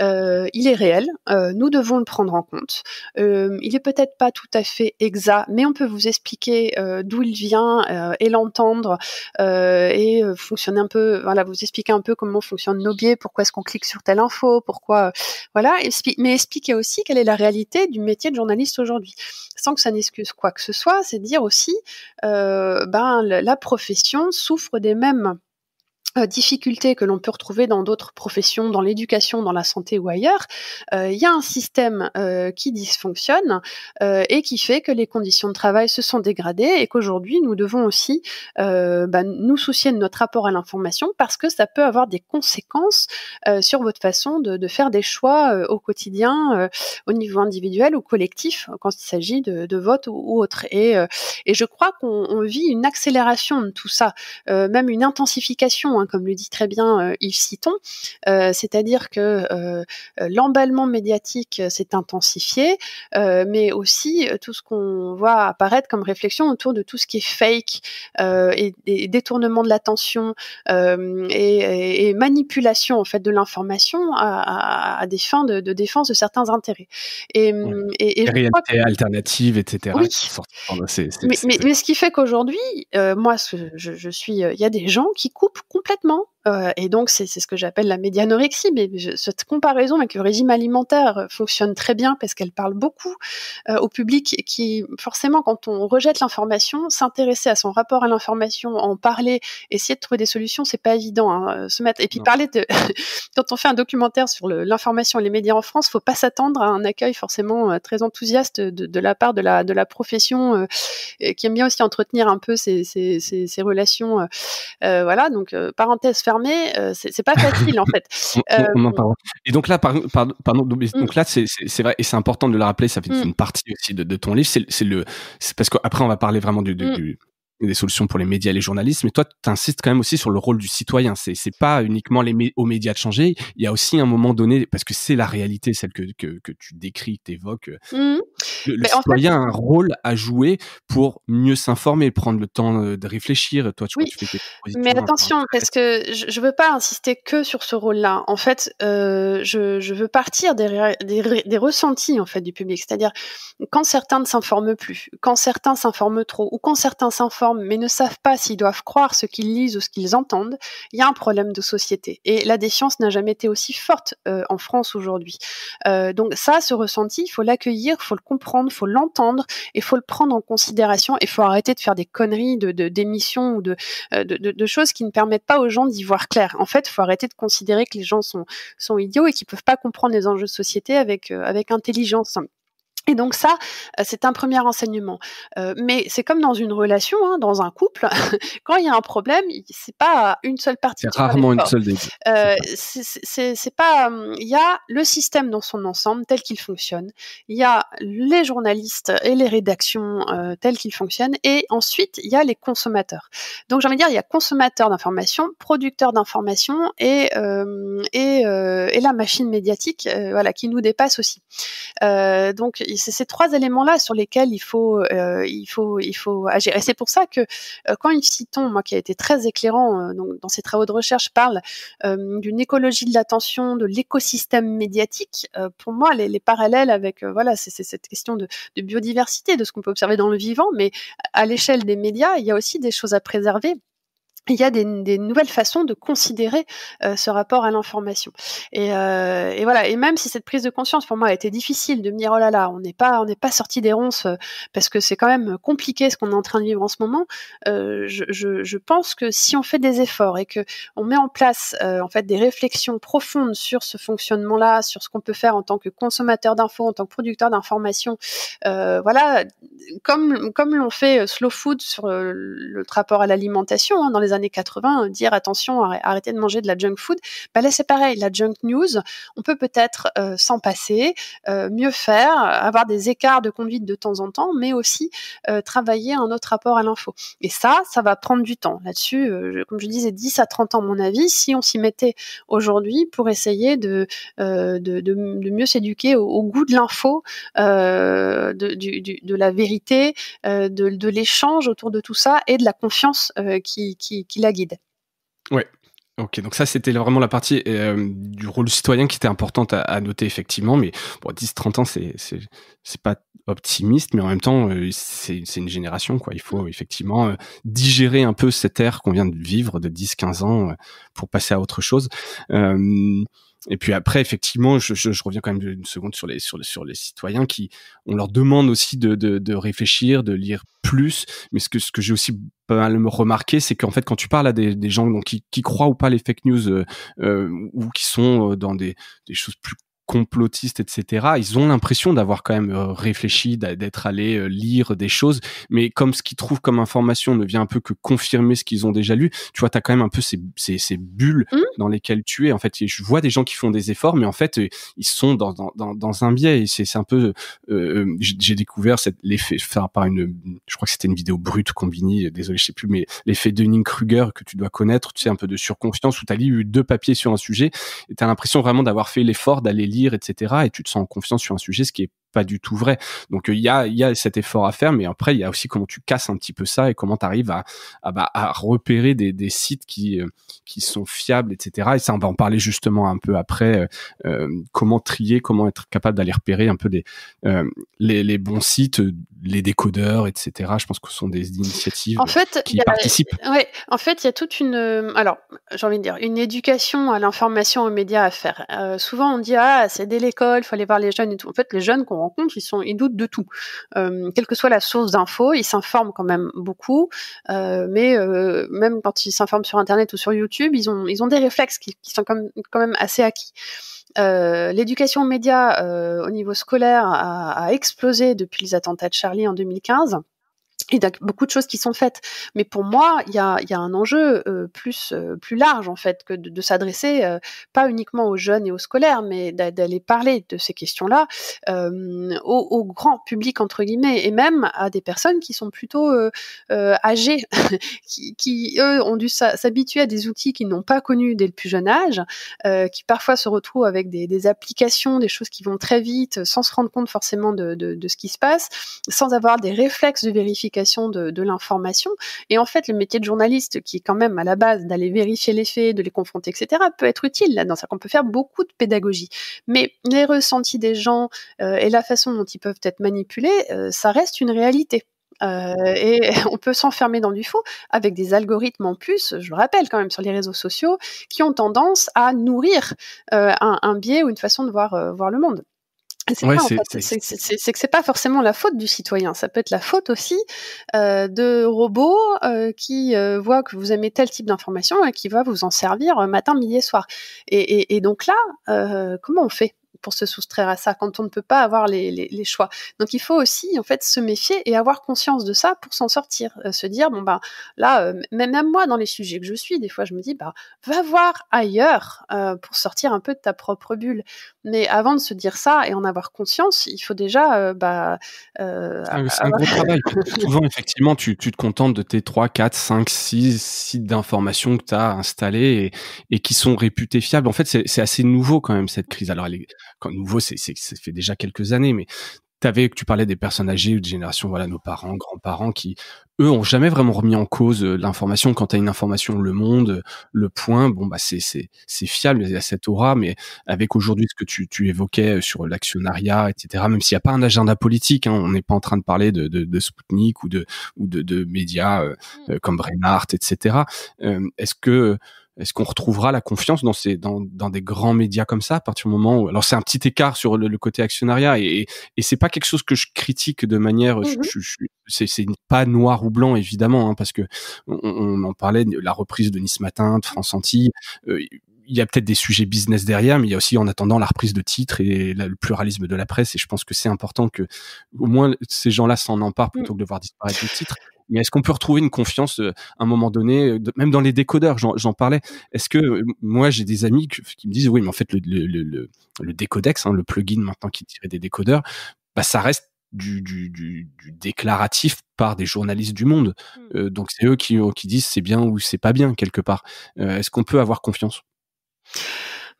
euh, il est réel, euh, nous devons le prendre en compte. Euh, il est peut-être pas tout à fait exact, mais on peut vous expliquer d'où il vient et l'entendre et fonctionner un peu, voilà, vous expliquer un peu comment fonctionnent nos biais, pourquoi est-ce qu'on clique sur telle info, pourquoi, voilà, mais expliquer aussi quelle est la réalité du métier de journaliste aujourd'hui, sans que ça n'excuse quoi que ce soit, c'est dire aussi, ben la profession souffre des mêmes euh, difficultés que l'on peut retrouver dans d'autres professions, dans l'éducation, dans la santé ou ailleurs, euh, il y a un système euh, qui dysfonctionne et qui fait que les conditions de travail se sont dégradées et qu'aujourd'hui nous devons aussi bah, nous soucier de notre rapport à l'information parce que ça peut avoir des conséquences sur votre façon de, faire des choix au quotidien, au niveau individuel ou collectif quand il s'agit de, vote ou, autre. Et, et, je crois qu'on vit une accélération de tout ça, même une intensification Hein, comme le dit très bien euh, Yves Citon, euh, c'est-à-dire que euh, l'emballement médiatique s'est intensifié, mais aussi tout ce qu'on voit apparaître comme réflexion autour de tout ce qui est fake et, détournement de l'attention et, manipulation en fait de l'information à, des fins de, défense de certains intérêts. Et, hum, alternative, etc. Mais, ce qui fait qu'aujourd'hui, moi, je, suis, il y a des gens qui coupent complètement complètement euh, et donc, c'est ce que j'appelle la médianorexie. Mais cette comparaison avec le régime alimentaire euh, fonctionne très bien parce qu'elle parle beaucoup euh, au public qui, forcément, quand on rejette l'information, s'intéresser à son rapport à l'information, en parler, essayer de trouver des solutions, c'est pas évident. Hein, se mettre... Et puis, parler de. quand on fait un documentaire sur l'information et les médias en France, faut pas s'attendre à un accueil forcément très enthousiaste de, la part de la, profession qui aime bien aussi entretenir un peu ces, relations. voilà, donc, parenthèse ferme mais euh, c'est pas facile en fait. Euh, et donc là, pardon, mm. donc là, c'est vrai et c'est important de le rappeler. Ça fait une mm. partie aussi de, ton livre. C'est le, parce qu'après on va parler vraiment du mm des solutions pour les médias et les journalistes, mais toi, tu insistes quand même aussi sur le rôle du citoyen. C'est pas uniquement les aux médias de changer. Il y a aussi un moment donné, parce que c'est la réalité, celle que, que, que tu décris, tu évoques. Mmh le, bah, citoyen a un rôle à jouer pour mieux s'informer, prendre le temps euh, de réfléchir. Toi, tu, fais tes Mais euh, attention, parce que je, ne veux pas insister que sur ce rôle-là. En fait, euh, je, je, veux partir des, des, ressentis en fait du public. C'est-à-dire quand certains ne s'informent plus, quand certains s'informent trop, ou quand certains s'informent mais ne savent pas s'ils doivent croire ce qu'ils lisent ou ce qu'ils entendent, il y a un problème de société. Et la défiance n'a jamais été aussi forte euh, en France aujourd'hui. Euh, donc ça, ce ressenti, il faut l'accueillir, il faut le comprendre, il faut l'entendre et il faut le prendre en considération et il faut arrêter de faire des conneries, de, d'émissions ou euh, de, choses qui ne permettent pas aux gens d'y voir clair. En fait, il faut arrêter de considérer que les gens sont, idiots et qu'ils ne peuvent pas comprendre les enjeux de société avec, avec intelligence. Et donc ça, euh, c'est un premier enseignement. Euh, mais c'est comme dans une relation, hein, dans un couple, quand il y a un problème, c'est pas une seule partie. C'est rarement une seule. Euh, c'est pas. Il y a le système dans son ensemble tel qu'il fonctionne. Il y a les journalistes et les rédactions euh, qu'il qu'ils fonctionnent. Et ensuite, il y a les consommateurs. Donc j'ai envie de dire, il y a consommateurs d'informations, producteurs d'informations et et, la machine médiatique, voilà, qui nous dépasse aussi. donc c'est ces trois éléments-là sur lesquels il faut, euh, il faut, il faut agir. Et c'est pour ça que euh, quand Yves Citon, moi qui a été très éclairant euh, dans ses travaux de recherche, parle d'une écologie de l'attention, de l'écosystème médiatique, pour moi les, parallèles avec voilà, c'est cette question de, de biodiversité, de ce qu'on peut observer dans le vivant, mais à l'échelle des médias, il y a aussi des choses à préserver il y a des, nouvelles façons de considérer euh, ce rapport à l'information. Euh, et, voilà. Et même si cette prise de conscience pour moi a été difficile de me dire oh là là, on n'est pas on n'est pas sorti des ronces euh, parce que c'est quand même compliqué ce qu'on est en train de vivre en ce moment. je, pense que si on fait des efforts et que on met en place en fait des réflexions profondes sur ce fonctionnement-là, sur ce qu'on peut faire en tant que consommateur d'infos, en tant que producteur d'informations, voilà, comme comme l'ont fait Slow Food sur le, rapport à l'alimentation hein, dans les années 80, euh, dire attention, arrêtez de manger de la junk food, bah là c'est pareil, la junk news, on peut peut-être euh, s'en passer, euh, mieux faire, avoir des écarts de conduite de temps en temps, mais aussi travailler un autre rapport à l'info. Et ça, ça va prendre du temps. Là-dessus, comme je disais, 10 à 30 ans, mon avis, si on s'y mettait aujourd'hui pour essayer de, de, mieux s'éduquer au, goût de l'info, de, de la vérité, de, de l'échange autour de tout ça et de la confiance qui, qui, qui la guide. Oui. Ok, donc ça c'était vraiment la partie euh, du rôle citoyen qui était importante à, noter effectivement, mais bon, 10-30 ans c'est pas optimiste, mais en même temps euh, c'est une génération quoi. Il faut effectivement euh, digérer un peu cette ère qu'on vient de vivre de 10-15 ans pour passer à autre chose. Et puis après, effectivement, je, je, reviens quand même une seconde sur les, sur les, sur les citoyens qui, on leur demande aussi de, de, de réfléchir, de lire plus. Mais ce que, ce que j'ai aussi pas mal remarqué, c'est qu'en fait, quand tu parles à des, des gens qui, qui croient ou pas les fake news euh, euh ou qui sont euh, dans des, des choses plus complotistes, etc., ils ont l'impression d'avoir quand même euh, réfléchi, d'être allé euh, lire des choses, mais comme ce qu'ils trouvent comme information ne vient un peu que confirmer ce qu'ils ont déjà lu, tu vois, tu as quand même un peu ces, bulles mmh. dans lesquelles tu es. En fait, je vois des gens qui font des efforts, mais en fait, euh, ils sont dans, dans, dans un biais. C'est un peu... J'ai découvert l'effet, enfin, par une... Je crois que c'était une vidéo brute, combinée, désolé, je sais plus, mais l'effet Dunning-Kruger que tu dois connaître, tu sais, un peu de surconfiance, où tu as lu deux papiers sur un sujet, et tu as l'impression vraiment d'avoir fait l'effort d'aller lire etc. Et tu te sens en confiance sur un sujet, ce qui est pas du tout vrai. Donc euh, il y a, y a cet effort à faire, mais après il y a aussi comment tu casses un petit peu ça et comment tu arrives bah, à, repérer des, sites qui, euh, qui sont fiables, etc. Et ça, on va en parler justement un peu après, euh, comment trier, comment être capable d'aller repérer un peu les, les, bons sites, les décodeurs, etc. Je pense que ce sont des initiatives qui participent. en fait, il y a toute une, alors j'ai envie de dire, une éducation à l'information aux médias à faire. souvent on dit, ah, c'est dès l'école, il faut aller voir les jeunes et tout. En fait, les jeunes rencontre, ils sont ils doutent de tout. Euh, quelle que soit la source d'infos, ils s'informent quand même beaucoup, euh, mais euh, même quand ils s'informent sur Internet ou sur YouTube, ils ont, ils ont des réflexes qui, sont quand même assez acquis. l'éducation aux médias au niveau scolaire a, explosé depuis les attentats de Charlie en 2015. Et y beaucoup de choses qui sont faites. Mais pour moi, il y a, y a un enjeu euh, plus, euh, plus large, en fait, que de, s'adresser euh, pas uniquement aux jeunes et aux scolaires, mais d'aller parler de ces questions-là au, au, grand public, entre guillemets, et même à des personnes qui sont plutôt âgées, qui, qui, eux, ont dû s'habituer à des outils qu'ils n'ont pas connus dès le plus jeune âge, qui parfois se retrouvent avec des, des, applications, des choses qui vont très vite, sans se rendre compte forcément de, de, de ce qui se passe, sans avoir des réflexes de vérification de, l'information. Et en fait, le métier de journaliste, qui est quand même à la base d'aller vérifier les faits, de les confronter, etc., peut être utile là-dedans. qu'on peut faire beaucoup de pédagogie. Mais les ressentis des gens euh, et la façon dont ils peuvent être manipulés, euh, ça reste une réalité. Euh, et on peut s'enfermer dans du faux avec des algorithmes en plus, je le rappelle quand même, sur les réseaux sociaux, qui ont tendance à nourrir un, biais ou une façon de voir, voir le monde. C'est que c'est pas forcément la faute du citoyen, ça peut être la faute aussi euh, de robots euh, qui euh, voient que vous aimez tel type d'information et qui va vous en servir matin, midi et soir. et donc là, comment on fait pour se soustraire à ça, quand on ne peut pas avoir les, les, choix. Donc il faut aussi en fait se méfier et avoir conscience de ça pour s'en sortir, euh, se dire bon ben là, euh, même moi dans les sujets que je suis, des fois je me dis bah va voir ailleurs euh, pour sortir un peu de ta propre bulle. Mais avant de se dire ça et en avoir conscience, il faut déjà bah ah c'est un, gros travail. Souvent effectivement tu, tu, te contentes de tes 3, 4, 5, 6 sites d'information que tu as installés et, et, qui sont réputés fiables. En fait c'est assez nouveau quand même cette crise. Alors elle est quand nouveau, c'est, c'est, ça fait déjà quelques années, mais tu parlais des personnes âgées ou de génération, voilà, nos parents, grands-parents, qui, eux, ont jamais vraiment remis en cause euh, l'information. Quand tu as une information, le monde, le point, bon, bah, c'est, c'est, c'est fiable, il y a cette aura, mais avec aujourd'hui ce que tu, tu évoquais euh, sur l'actionnariat, etc., même s'il n'y a pas un agenda politique, hein, on n'est pas en train de parler de, de, de Spoutnik ou de, ou de, de médias euh, mmh. comme Reinhardt, etc., est-ce que, est-ce qu'on retrouvera la confiance dans, ces, dans, dans des grands médias comme ça à partir du moment où alors c'est un petit écart sur le, côté actionnariat et, et c'est pas quelque chose que je critique de manière je, mhm. c'est pas noir ou blanc évidemment hein, parce que on, en parlait la reprise de Nice matin de France Antilles euh, il y a peut-être des sujets business derrière, mais il y a aussi en attendant la reprise de titres et le pluralisme de la presse. Et je pense que c'est important que au moins ces gens-là s'en emparent plutôt mm. que de voir disparaître les titres. Mais est-ce qu'on peut retrouver une confiance euh, à un moment donné, euh, même dans les décodeurs, j'en parlais. Est-ce que euh, moi j'ai des amis qui me disent oui, mais en fait le, le, décodex, hein, le plugin maintenant qui tirait des décodeurs, bah ça reste du, déclaratif par des journalistes du monde. Mm. donc c'est eux qui, disent c'est bien ou c'est pas bien quelque part. Est-ce qu'on peut avoir confiance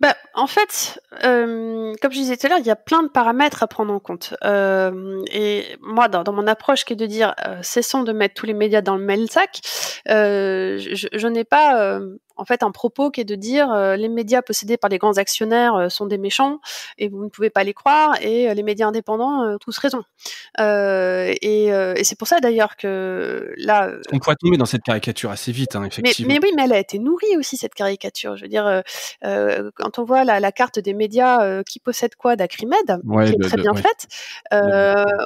ben en fait, euh, comme je disais tout à l'heure, il y a plein de paramètres à prendre en compte. Euh, et moi, dans, mon approche qui est de dire euh, cessons de mettre tous les médias dans le même sac, je n'ai pas en fait un propos qui est de dire euh, les médias possédés par les grands actionnaires euh, sont des méchants et vous ne pouvez pas les croire et euh, les médias indépendants tous raison. et, c'est pour ça d'ailleurs que là. On pourrait tomber dans cette caricature assez vite, hein, effectivement. Mais, oui, mais elle a été nourrie aussi cette caricature. Je veux dire, quand on voit la, carte des médias qui possèdent quoi d'Acrimed, qui est très bien faite,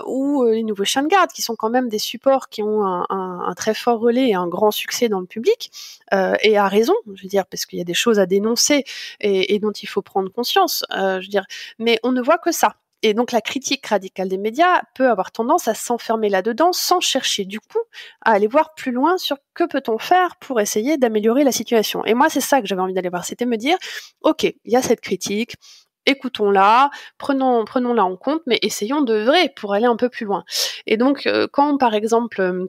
ou les nouveaux chiens de garde qui sont quand même des supports qui ont un, très fort relais et un grand succès dans le public, et à raison, je veux dire, parce qu'il y a des choses à dénoncer et, dont il faut prendre conscience, euh, je veux dire, mais on ne voit que ça. Et donc la critique radicale des médias peut avoir tendance à s'enfermer là-dedans sans chercher du coup à aller voir plus loin sur que peut-on faire pour essayer d'améliorer la situation. Et moi c'est ça que j'avais envie d'aller voir, c'était me dire ok il y a cette critique, écoutons-la, prenons prenons-la en compte, mais essayons de vrai pour aller un peu plus loin. Et donc euh, quand par exemple euh,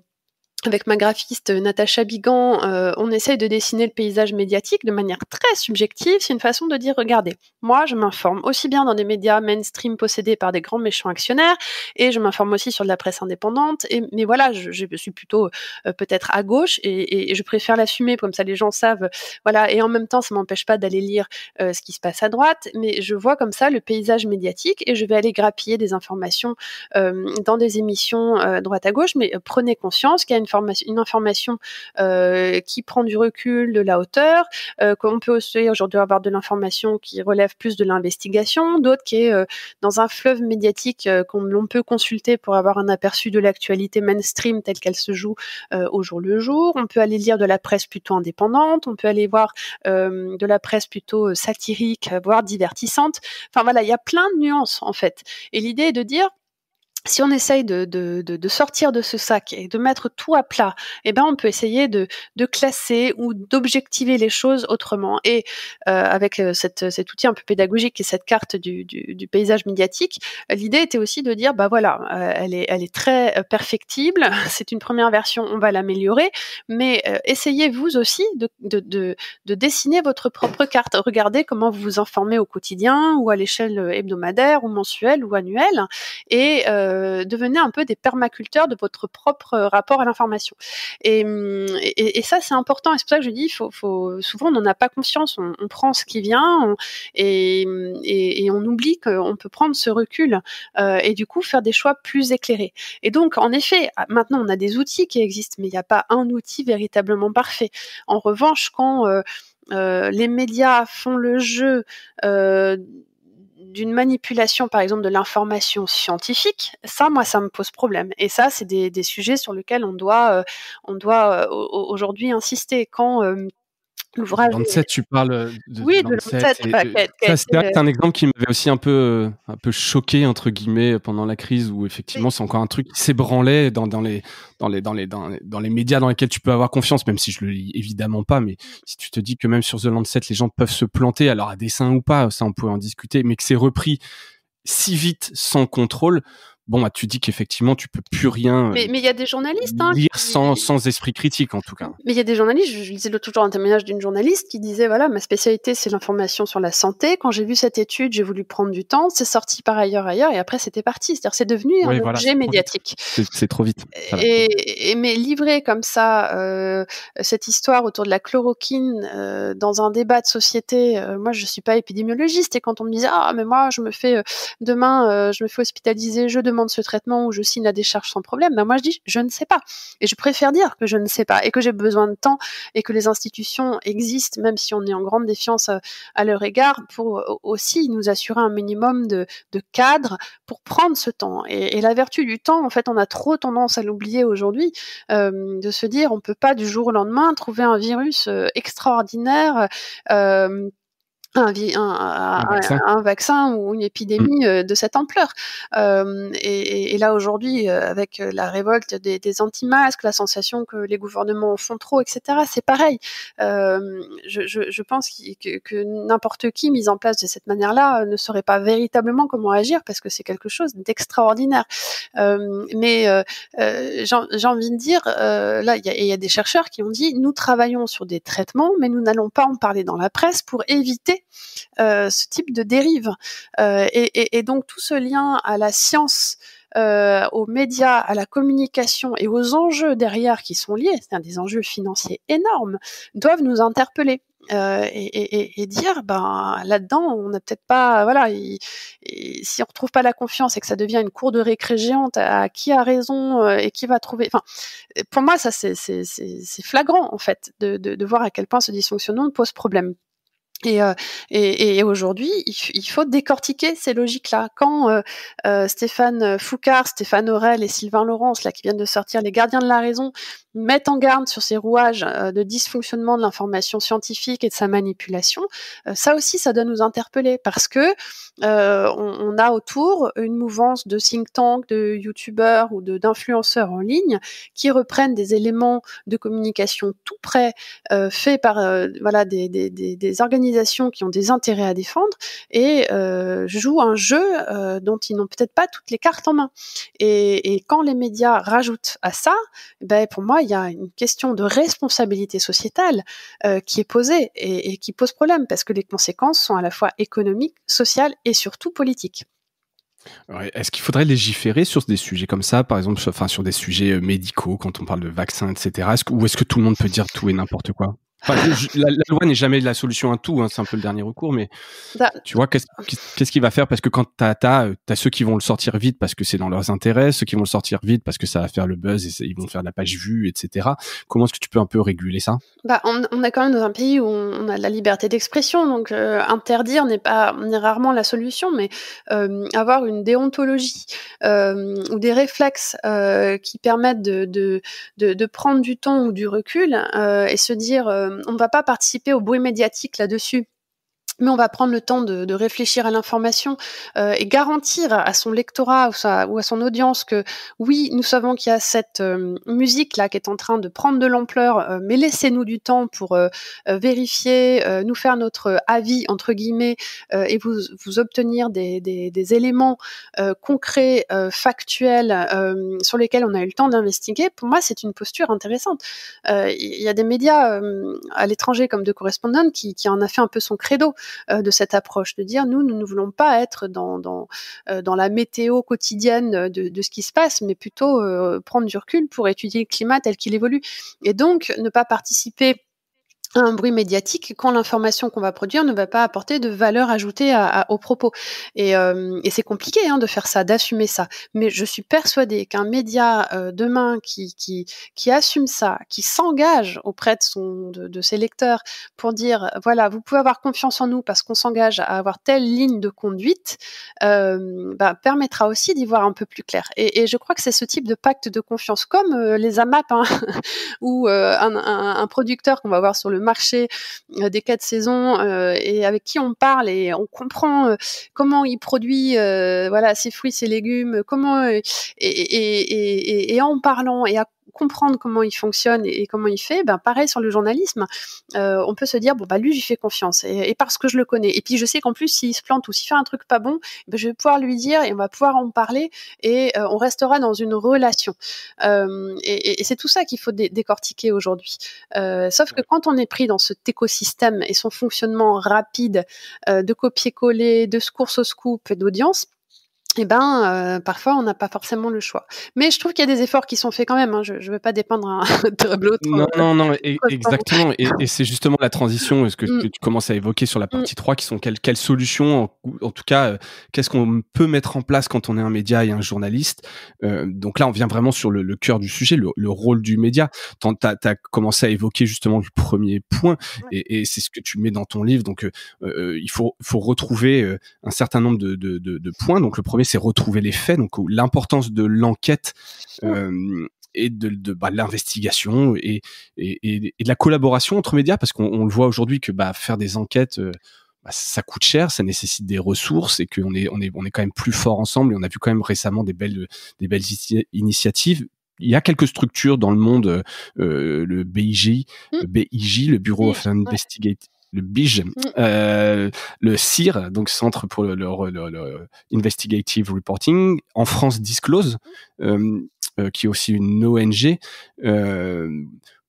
avec ma graphiste euh, Natacha Bigan, euh, on essaye de dessiner le paysage médiatique de manière très subjective. C'est une façon de dire, regardez, moi, je m'informe aussi bien dans des médias mainstream possédés par des grands méchants actionnaires, et je m'informe aussi sur de la presse indépendante. Et, mais voilà, je, suis plutôt euh, peut-être à gauche, et, je préfère l'assumer, comme ça les gens savent. Voilà, et en même temps, ça m'empêche pas d'aller lire ce qui se passe à droite, mais je vois comme ça le paysage médiatique, et je vais aller grappiller des informations dans des émissions droite à gauche. Mais prenez conscience qu'il y a une une information euh, qui prend du recul, de la hauteur, euh, qu'on peut aussi aujourd'hui avoir de l'information qui relève plus de l'investigation, d'autres qui est euh, dans un fleuve médiatique qu'on peut consulter pour avoir un aperçu de l'actualité mainstream telle qu'elle se joue au jour le jour. On peut aller lire de la presse plutôt indépendante, on peut aller voir de la presse plutôt satirique, voire divertissante. Enfin voilà, il y a plein de nuances en fait. Et l'idée est de dire, si on essaye de, sortir de ce sac et de mettre tout à plat, eh ben on peut essayer de, classer ou d'objectiver les choses autrement. Et euh, avec euh, cet outil un peu pédagogique et cette carte du, paysage médiatique, l'idée était aussi de dire bah voilà, euh, elle, est, elle est très perfectible, c'est une première version, on va l'améliorer, mais essayez vous aussi de, dessiner votre propre carte. Regardez comment vous vous informez au quotidien ou à l'échelle hebdomadaire ou mensuelle ou annuelle et euh, devenez un peu des permaculteurs de votre propre euh, rapport à l'information. Et, hum, ça, c'est important. c'est pour ça que je dis, faut, souvent, on n'en a pas conscience. On, prend ce qui vient hum, et, on oublie qu'on peut prendre ce recul euh, et du coup faire des choix plus éclairés. Et donc, en effet, ah, maintenant, on a des outils qui existent, mais il n'y a pas un outil véritablement parfait. En revanche, quand les médias font le jeu d'une manipulation, par exemple, de l'information scientifique, ça, moi, ça me pose problème. Et ça, c'est des, des, sujets sur lesquels on doit, euh, on doit euh, aujourd'hui insister. Quand euh, L'ouvrage. 7, tu parles euh, de, oui, de l'Ancet. c'est un euh exemple qui m'avait aussi un peu, euh, un peu choqué, entre guillemets, pendant la crise, où effectivement, c'est encore un truc qui s'ébranlait dans, les, dans, les, dans, les, dans les médias dans lesquels tu peux avoir confiance, même si je le lis évidemment pas, mais si tu te dis que même sur The Lancet, les gens peuvent se planter, alors à dessein ou pas, ça on peut en discuter, mais que c'est repris si vite sans contrôle, bon, bah, tu dis qu'effectivement, tu peux plus rien. Euh, mais il y a des journalistes. Hein, lire sans, sans, esprit critique, en tout cas. Mais il y a des journalistes. Je lisais toujours un témoignage d'une journaliste qui disait voilà, ma spécialité, c'est l'information sur la santé. Quand j'ai vu cette étude, j'ai voulu prendre du temps. C'est sorti par ailleurs, ailleurs, et après, c'était parti. C'est-à-dire, c'est devenu un objet médiatique. C'est trop vite. mais livrer comme ça euh, cette histoire autour de la chloroquine euh, dans un débat de société, moi, je suis pas épidémiologiste. Et quand on me disait ah, mais moi, je me fais demain, je me fais hospitaliser, je demande ce traitement où je signe la décharge sans problème, ben moi je dis je ne sais pas. Et je préfère dire que je ne sais pas et que j'ai besoin de temps et que les institutions existent, même si on est en grande défiance euh, à leur égard, pour euh, aussi nous assurer un minimum de, cadre pour prendre ce temps. Et, la vertu du temps, en fait, on a trop tendance à l'oublier aujourd'hui, euh, de se dire on ne peut pas du jour au lendemain trouver un virus extraordinaire un, vaccin. ou une épidémie mm. euh, de cette ampleur. Euh, et, là aujourd'hui, euh, avec la révolte des, anti-masques, la sensation que les gouvernements font trop, etc., c'est pareil. je, pense que, n'importe qui mis en place de cette manière-là ne saurait pas véritablement comment agir parce que c'est quelque chose d'extraordinaire. mais j'ai envie de dire, là, il y a des chercheurs qui ont dit, nous travaillons sur des traitements, mais nous n'allons pas en parler dans la presse pour éviter euh, ce type de dérive. Euh, et, donc tout ce lien à la science euh, aux médias, à la communication et aux enjeux derrière qui sont liés, c'est-à-dire des enjeux financiers énormes, doivent nous interpeller. et, dire ben là-dedans on n'a peut-être pas voilà si on retrouve pas la confiance et que ça devient une cour de récré géante à, qui a raison et qui va trouver enfin pour moi ça c'est flagrant en fait de, de voir à quel point ce dysfonctionnement pose problème euh, et, et, aujourd'hui, il, faut décortiquer ces logiques-là. Quand euh, euh, Stéphane Foucard, Stéphane Aurel et Sylvain Laurence, là, qui viennent de sortir Les Gardiens de la Raison, mettent en garde sur ces rouages euh, de dysfonctionnement de l'information scientifique et de sa manipulation, euh, ça aussi, ça doit nous interpeller parce que euh, on, a autour une mouvance de think tank, de youtubeurs ou d'influenceurs en ligne qui reprennent des éléments de communication tout près euh, faits par euh, voilà des, des, des, des, organisations qui ont des intérêts à défendre et jouent un jeu dont ils n'ont peut-être pas toutes les cartes en main. Et, et, quand les médias rajoutent à ça, ben pour moi il y a une question de responsabilité sociétale euh, qui est posée et, qui pose problème parce que les conséquences sont à la fois économiques, sociales et surtout politiques. Est-ce qu'il faudrait légiférer sur des sujets comme ça, par exemple, sur, sur des sujets euh, médicaux, quand on parle de vaccins, etc. ou est-ce que tout le monde peut dire tout et n'importe quoi la, loi n'est jamais la solution à tout, hein, c'est un peu le dernier recours, mais bah, tu vois, qu'est-ce qu'il va faire Parce que quand tu as, euh, ceux qui vont le sortir vite parce que c'est dans leurs intérêts, ceux qui vont le sortir vite parce que ça va faire le buzz et ils vont faire la page vue, etc. Comment est-ce que tu peux un peu réguler ça bah, on, est quand même dans un pays où on, a de la liberté d'expression, donc euh, interdire n'est pas rarement la solution, mais euh, avoir une déontologie ou des réflexes qui permettent de de, de, prendre du temps ou du recul et se dire on ne va pas participer au bruit médiatique là-dessus mais on va prendre le temps de, réfléchir à l'information euh, et garantir à son lectorat ou, à son audience que oui, nous savons qu'il y a cette euh, musique là qui est en train de prendre de l'ampleur, euh, mais laissez-nous du temps pour vérifier, nous faire notre avis entre guillemets et vous, obtenir des, des, éléments concrets, factuels sur lesquels on a eu le temps d'investiguer. Pour moi, c'est une posture intéressante. Il y a des médias à l'étranger comme de correspondants qui, qui en a fait un peu son credo. Euh, de cette approche, de dire nous, nous ne voulons pas être dans, dans, euh, la météo quotidienne de, de, ce qui se passe, mais plutôt euh, prendre du recul pour étudier le climat tel qu'il évolue. Et donc, ne pas participer un bruit médiatique quand l'information qu'on va produire ne va pas apporter de valeur ajoutée à, propos. Euh, et, c'est compliqué hein, de faire ça, d'assumer ça. Mais je suis persuadée qu'un média euh, demain qui, qui, assume ça, qui s'engage auprès de, son, de, ses lecteurs pour dire, voilà, vous pouvez avoir confiance en nous parce qu'on s'engage à avoir telle ligne de conduite, euh, bah, permettra aussi d'y voir un peu plus clair. Et, je crois que c'est ce type de pacte de confiance, comme les AMAP, hein, ou un, producteur qu'on va voir sur le marché euh, des quatre saisons euh, et avec qui on parle et on comprend euh, comment il produit voilà ses fruits, ses légumes, comment et, et en parlant et à comprendre comment il fonctionne et, comment il fait, ben pareil sur le journalisme, euh, on peut se dire bon bah lui j'y fais confiance et, parce que je le connais et puis je sais qu'en plus s'il se plante ou s'il fait un truc pas bon, ben, je vais pouvoir lui dire et on va pouvoir en parler et euh, on restera dans une relation. Euh, et, c'est tout ça qu'il faut décortiquer aujourd'hui. sauf que quand on est pris dans cet écosystème et son fonctionnement rapide de copier-coller, de course au scoop et d'audience, eh ben, euh, parfois, on n'a pas forcément le choix. Mais je trouve qu'il y a des efforts qui sont faits quand même. Hein. Je ne veux pas dépendre de l'autre. Non, euh, non, non, exactement. Et, c'est justement la transition, ce que, mm. tu commences à évoquer sur la mm. partie 3, qui sont quelles, solutions, en, tout cas, euh, qu'est-ce qu'on peut mettre en place quand on est un média et un journaliste. donc là, on vient vraiment sur le, cœur du sujet, le, rôle du média. Tu as, commencé à évoquer justement le premier point, et, c'est ce que tu mets dans ton livre. Donc, il faut, retrouver un certain nombre de, de points. Donc, le premier, c'est retrouver les faits, donc l'importance de l'enquête mmh. euh, et de, bah, l'investigation et, et, de la collaboration entre médias, parce qu'on le voit aujourd'hui que bah, faire des enquêtes, euh, bah, ça coûte cher, ça nécessite des ressources et qu'on est, on est, on est quand même plus fort ensemble. Et on a vu quand même récemment des belles, des belles initiatives. Il y a quelques structures dans le monde, euh, le BIJ, mmh. le Bureau of investigation le BIGE, mm. euh, le CIR, donc Centre pour le, Investigative Reporting, en France Disclose, mm. euh, euh, qui est aussi une ONG.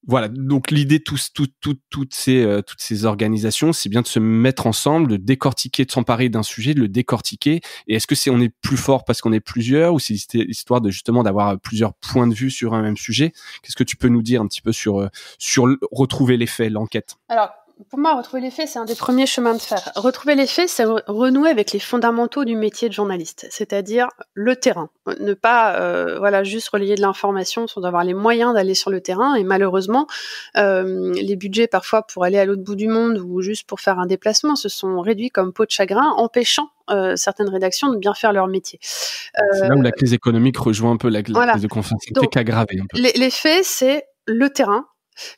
voilà, donc l'idée de toutes, ces, toutes ces organisations, c'est bien de se mettre ensemble, de décortiquer, de s'emparer d'un sujet, de le décortiquer. Et est-ce que c'est on est plus fort parce qu'on est plusieurs ou c'est l'histoire de justement d'avoir plusieurs points de vue sur un même sujet Qu'est-ce que tu peux nous dire un petit peu sur, sur retrouver les faits, l'enquête Alors, pour moi, retrouver les faits, c'est un des premiers chemins de fer. Retrouver les faits, c'est renouer avec les fondamentaux du métier de journaliste, c'est-à-dire le terrain. Ne pas euh, voilà, juste relayer de l'information sans avoir les moyens d'aller sur le terrain. Et malheureusement, euh, les budgets parfois pour aller à l'autre bout du monde ou juste pour faire un déplacement se sont réduits comme peau de chagrin, empêchant euh, certaines rédactions de bien faire leur métier. c'est là la crise économique rejoint un peu la, crise de confiance, qui Un peu. les faits, c'est le terrain,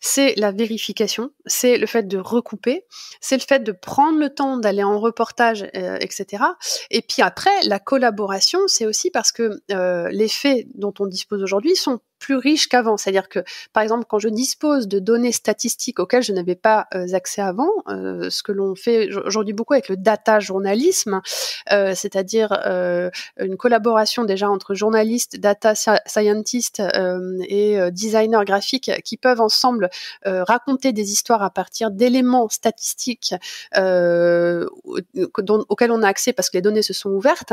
c'est la vérification, c'est le fait de recouper, c'est le fait de prendre le temps d'aller en reportage, euh, etc. Et puis après, la collaboration, c'est aussi parce que euh, les faits dont on dispose aujourd'hui sont plus riche qu'avant. C'est-à-dire que, par exemple, quand je dispose de données statistiques auxquelles je n'avais pas euh, accès avant, euh, ce que l'on fait aujourd'hui beaucoup avec le data journalisme, euh, c'est-à-dire une collaboration déjà entre journalistes, data scientists et designers graphiques qui peuvent ensemble raconter des histoires à partir d'éléments statistiques auxquels on a accès parce que les données se sont ouvertes.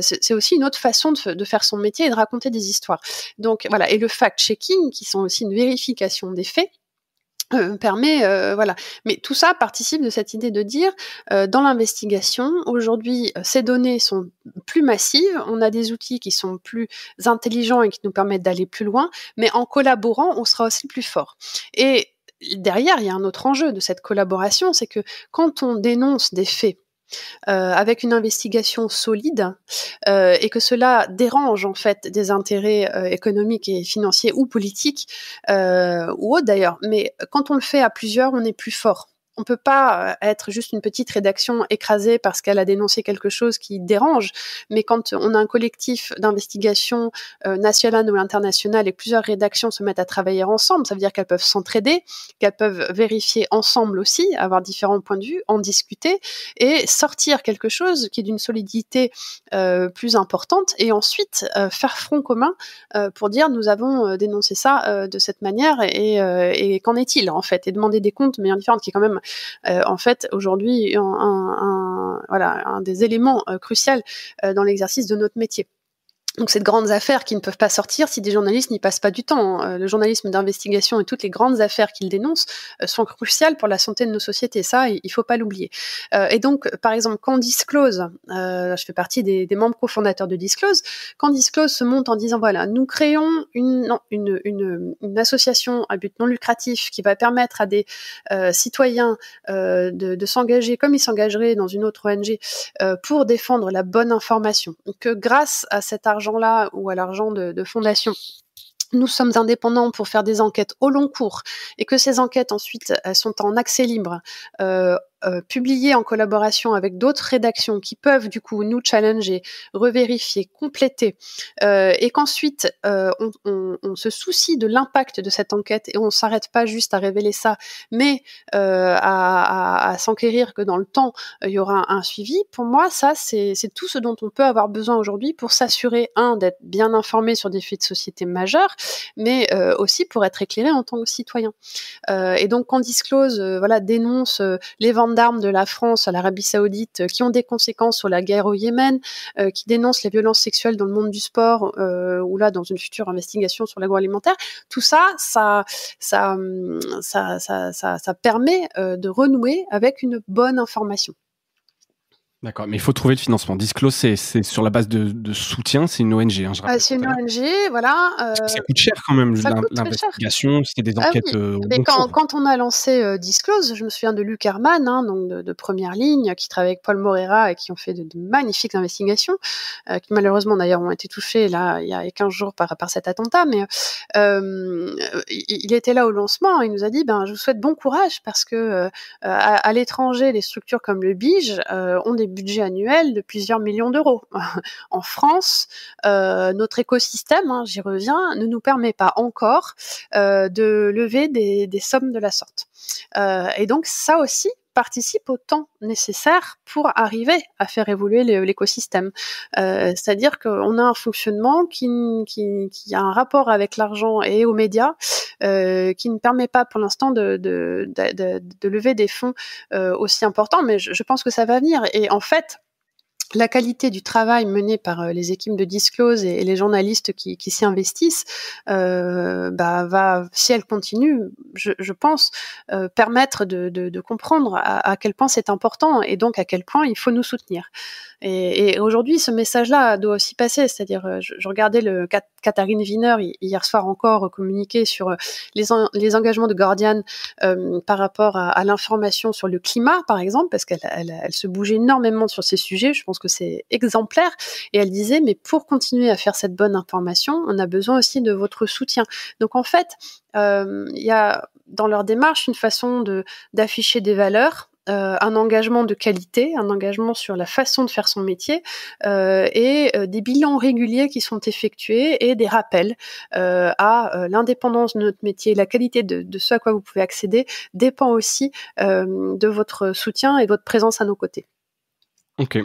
c'est aussi une autre façon de, de, faire son métier et de raconter des histoires. Donc voilà et le fact-checking, qui sont aussi une vérification des faits, euh, permet euh, voilà mais tout ça participe de cette idée de dire euh, dans l'investigation aujourd'hui ces données sont plus massives on a des outils qui sont plus intelligents et qui nous permettent d'aller plus loin mais en collaborant on sera aussi plus fort et derrière il y a un autre enjeu de cette collaboration c'est que quand on dénonce des faits euh, avec une investigation solide euh, et que cela dérange en fait des intérêts euh, économiques et financiers ou politiques ou autres d'ailleurs. Mais quand on le fait à plusieurs, on est plus fort on peut pas euh, être juste une petite rédaction écrasée parce qu'elle a dénoncé quelque chose qui dérange. Mais quand on a un collectif d'investigation national euh, nationale ou internationale et plusieurs rédactions se mettent à travailler ensemble, ça veut dire qu'elles peuvent s'entraider, qu'elles peuvent vérifier ensemble aussi, avoir différents points de vue, en discuter et sortir quelque chose qui est d'une solidité euh, plus importante et ensuite faire front commun pour dire nous avons dénoncé ça de cette manière et, et qu'en est-il en fait et demander des comptes mais manière différente qui est quand même euh, en fait, aujourd'hui, un, voilà, un des éléments euh, cruciaux euh, dans l'exercice de notre métier. Donc c'est grandes affaires qui ne peuvent pas sortir si des journalistes n'y passent pas du temps. Hein. Euh, le journalisme d'investigation et toutes les grandes affaires qu'ils dénoncent euh, sont cruciales pour la santé de nos sociétés. Ça, il faut pas l'oublier. Euh, et donc, par exemple, quand Disclose, je fais partie des, membres cofondateurs de Disclose, quand Disclose se monte en disant voilà, nous créons une, association à but non lucratif qui va permettre à des citoyens de, s'engager comme ils s'engageraient dans une autre ONG pour défendre la bonne information. Que grâce à cet argent là ou à l'argent de, fondation nous sommes indépendants pour faire des enquêtes au long cours et que ces enquêtes ensuite elles sont en accès libre, euh, euh, publié en collaboration avec d'autres rédactions qui peuvent du coup nous challenger, revérifier, compléter, euh, et qu'ensuite euh, on, on, on, se soucie de l'impact de cette enquête et on s'arrête pas juste à révéler ça, mais euh, à, à, à s'enquérir que dans le temps il y aura un, suivi. Pour moi, ça c'est tout ce dont on peut avoir besoin aujourd'hui pour s'assurer un d'être bien informé sur des faits de société majeurs, mais euh, aussi pour être éclairé en tant que citoyen. et donc quand Disclose voilà dénonce les ventes d'armes de la France à l'Arabie saoudite euh, qui ont des conséquences sur la guerre au Yémen, euh, qui dénoncent les violences sexuelles dans le monde du sport, euh, ou là dans une future investigation sur l'agroalimentaire, tout ça ça ça, hum, ça, ça, ça, permet de renouer avec une bonne information. D'accord, mais il faut trouver le financement. Disclose, c'est sur la base de, soutien, c'est une ONG. Hein, ah, c'est une ONG, voilà. ça euh, coûte cher quand même, l'investigation, c'était des ah enquêtes. Euh, quand, on a lancé euh, Disclose, je me souviens de Luc Herman, hein, donc de, première ligne, qui travaille avec Paul Morera et qui ont fait de, magnifiques investigations, qui malheureusement d'ailleurs ont été touchées là, il y a 15 jours par, par cet attentat. Mais il était là au lancement, et il nous a dit ben, Je vous souhaite bon courage parce que à, l'étranger, les structures comme le BIGE ont des budget annuel de plusieurs millions d'euros. en France, euh, notre écosystème, hein, j'y reviens, ne nous permet pas encore euh, de lever des, sommes de la sorte. Euh, et donc ça aussi, participe au temps nécessaire pour arriver à faire évoluer l'écosystème. Euh, c'est-à-dire qu'on a un fonctionnement qui, a un rapport avec l'argent et aux médias euh, qui ne permet pas pour l'instant de, lever des fonds euh, aussi importants, mais je, je, pense que ça va venir. Et en fait, la qualité du travail mené par euh, les équipes de Disclose et, les journalistes qui, s'y investissent, euh, bah, va, si elle continue, je, pense, euh, permettre de, comprendre à, quel point c'est important et donc à quel point il faut nous soutenir. Et, aujourd'hui, ce message-là doit aussi passer. C'est-à-dire, je, regardais le Wiener hier soir encore communiquer sur les, les engagements de Guardian par rapport à, l'information sur le climat, par exemple, parce qu'elle se bouge énormément sur ces sujets. Je pense que c'est exemplaire. Et elle disait, mais pour continuer à faire cette bonne information, on a besoin aussi de votre soutien. Donc en fait, euh, il y a dans leur démarche une façon de d'afficher des valeurs, euh, un engagement de qualité, un engagement sur la façon de faire son métier euh, et des bilans réguliers qui sont effectués et des rappels à l'indépendance de notre métier, la qualité de, de, ce à quoi vous pouvez accéder dépend aussi de votre soutien et de votre présence à nos côtés. Ok,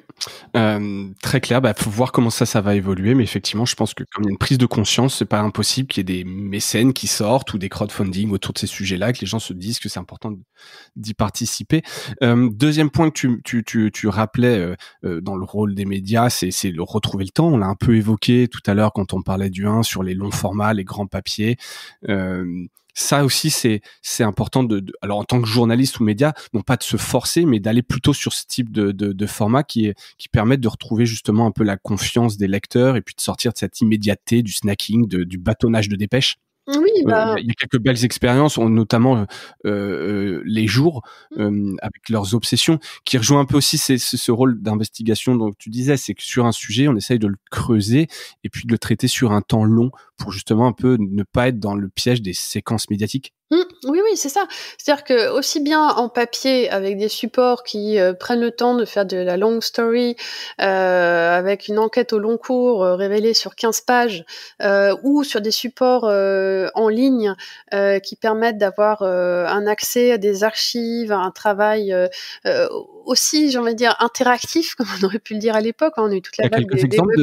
euh, très clair. Bah, faut voir comment ça, ça va évoluer. Mais effectivement, je pense que comme il y a une prise de conscience, c'est pas impossible qu'il y ait des mécènes qui sortent ou des crowdfunding autour de ces sujets-là, que les gens se disent que c'est important d'y participer. Euh, deuxième point que tu, tu, tu, tu rappelais euh, dans le rôle des médias, c'est de retrouver le temps. On l'a un peu évoqué tout à l'heure quand on parlait du 1 sur les longs formats, les grands papiers ça aussi c'est c'est important de, alors en tant que journaliste ou média non pas de se forcer mais d'aller plutôt sur ce type de, de, format qui qui permettent de retrouver justement un peu la confiance des lecteurs et puis de sortir de cette immédiateté du snacking du bâtonnage de dépêche euh, bah il y a quelques belles expériences, notamment euh, euh, les jours mmh. avec leurs obsessions, qui rejoint un peu aussi ce rôle d'investigation dont tu disais, c'est que sur un sujet, on essaye de le creuser et puis de le traiter sur un temps long pour justement un peu ne pas être dans le piège des séquences médiatiques. Mmh. Oui, oui, c'est ça. C'est-à-dire que aussi bien en papier avec des supports qui euh, prennent le temps de faire de la long story, euh, avec une enquête au long cours euh, révélée sur 15 pages, ou sur des supports en ligne qui permettent d'avoir un accès à des archives, à un travail aussi, j'ai envie de dire, interactif, comme on aurait pu le dire à l'époque. Hein. on a eu toute la Il y quelques des, exemples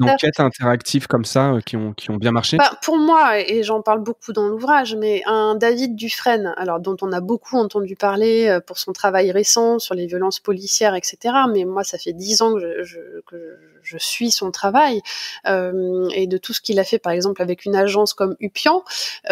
d'enquêtes interactives comme ça qui, ont, bien marché. Bah, pour moi, et j'en parle beaucoup dans l'ouvrage, mais un David du Dufresne, alors dont on a beaucoup entendu parler euh, pour son travail récent sur les violences policières, etc. Mais moi, ça fait dix ans que je, suis son travail euh, et de tout ce qu'il a fait, par exemple, avec une agence comme Upian.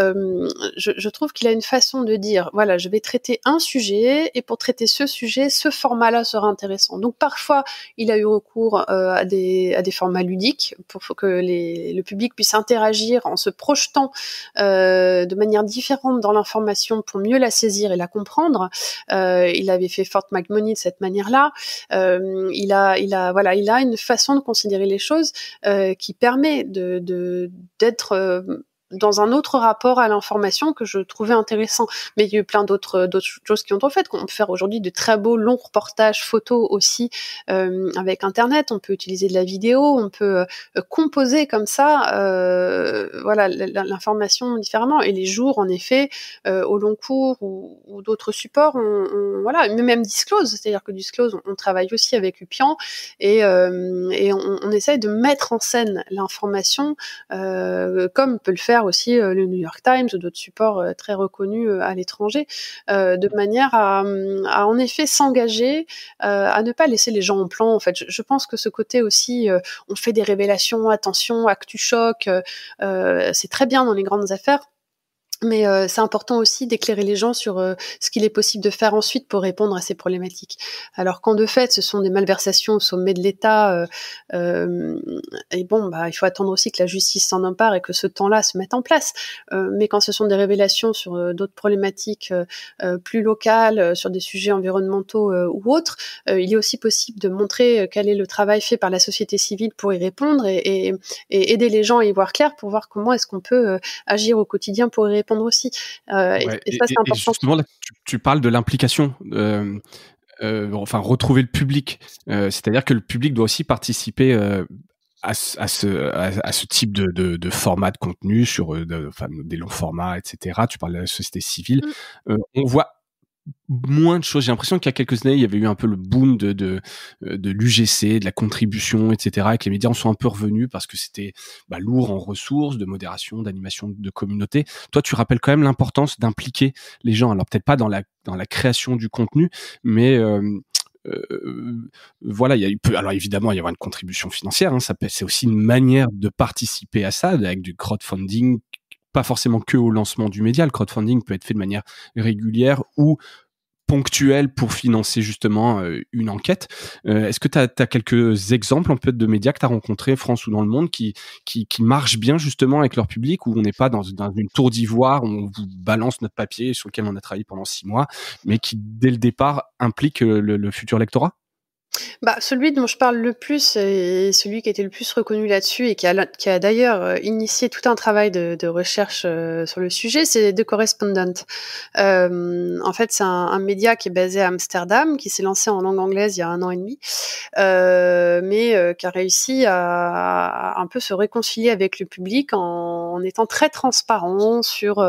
Euh, je, trouve qu'il a une façon de dire, voilà, je vais traiter un sujet et pour traiter ce sujet, ce format-là sera intéressant. Donc parfois, il a eu recours à, des, à des formats ludiques pour que le public puisse interagir en se projetant de manière différente dans l'information pour mieux la saisir et la comprendre. Euh, il avait fait Fort McMoney de cette manière-là. Euh, il a, il a, voilà, il a une façon de considérer les choses euh, qui permet de d'être dans un autre rapport à l'information que je trouvais intéressant. Mais il y a eu plein d'autres euh, choses qui ont été fait On peut faire aujourd'hui de très beaux longs reportages photos aussi euh, avec Internet. On peut utiliser de la vidéo, on peut euh, composer comme ça, voilà l'information différemment. Et les jours, en effet, au long cours ou, d'autres supports, voilà, même Disclose, c'est-à-dire que Disclose, on, travaille aussi avec Upian et, on, essaye de mettre en scène l'information comme peut le faire aussi euh, le New York Times ou d'autres supports euh, très reconnus euh, à l'étranger, de manière à, en effet s'engager, à ne pas laisser les gens en plan. En fait, je, je pense que ce côté aussi, on fait des révélations, attention, actu choc, c'est très bien dans les grandes affaires mais euh, c'est important aussi d'éclairer les gens sur euh, ce qu'il est possible de faire ensuite pour répondre à ces problématiques. Alors quand de fait ce sont des malversations au sommet de l'État, euh, et bon, bah, il faut attendre aussi que la justice s'en empare et que ce temps-là se mette en place. mais quand ce sont des révélations sur d'autres problématiques plus locales, sur des sujets environnementaux ou autres, il est aussi possible de montrer quel est le travail fait par la société civile pour y répondre et, et aider les gens à y voir clair pour voir comment est-ce qu'on peut agir au quotidien pour y répondre aussi. Euh, et, ça, c'est important. justement, tu, parles de l'implication. Euh, euh, enfin, retrouver le public. C'est-à-dire que le public doit aussi participer à ce, à, ce, type de, de, format de contenu sur des longs formats, etc. Tu parles de la société civile. Mmh. on voit moins de choses. J'ai l'impression qu'il y a quelques années, il y avait eu un peu le boom de de, euh, de l'UGC, de la contribution, etc. Et que les médias en sont un peu revenus parce que c'était bah, lourd en ressources, de modération, d'animation, de communauté. Toi, tu rappelles quand même l'importance d'impliquer les gens. Alors peut-être pas dans la dans la création du contenu, mais euh, euh voilà, il y a Alors évidemment, il y avoir une contribution financière. Hein, ça c'est aussi une manière de participer à ça avec du crowdfunding pas forcément que au lancement du média. Le crowdfunding peut être fait de manière régulière ou ponctuelle pour financer justement euh, une enquête. Euh, est-ce que tu as, quelques exemples en de médias que tu as rencontrés, France ou dans le monde, qui, qui, marchent bien justement avec leur public, où on n'est pas dans, une tour d'ivoire, on vous balance notre papier sur lequel on a travaillé pendant six mois, mais qui dès le départ implique euh, le, le futur lectorat bah, celui dont je parle le plus et celui qui a été le plus reconnu là-dessus et qui a, d'ailleurs euh, initié tout un travail de, recherche euh, sur le sujet, c'est The Correspondent. Euh, en fait, c'est un, média qui est basé à Amsterdam, qui s'est lancé en langue anglaise il y a un an et demi, mais qui a réussi à, un peu se réconcilier avec le public en, en étant très transparent sur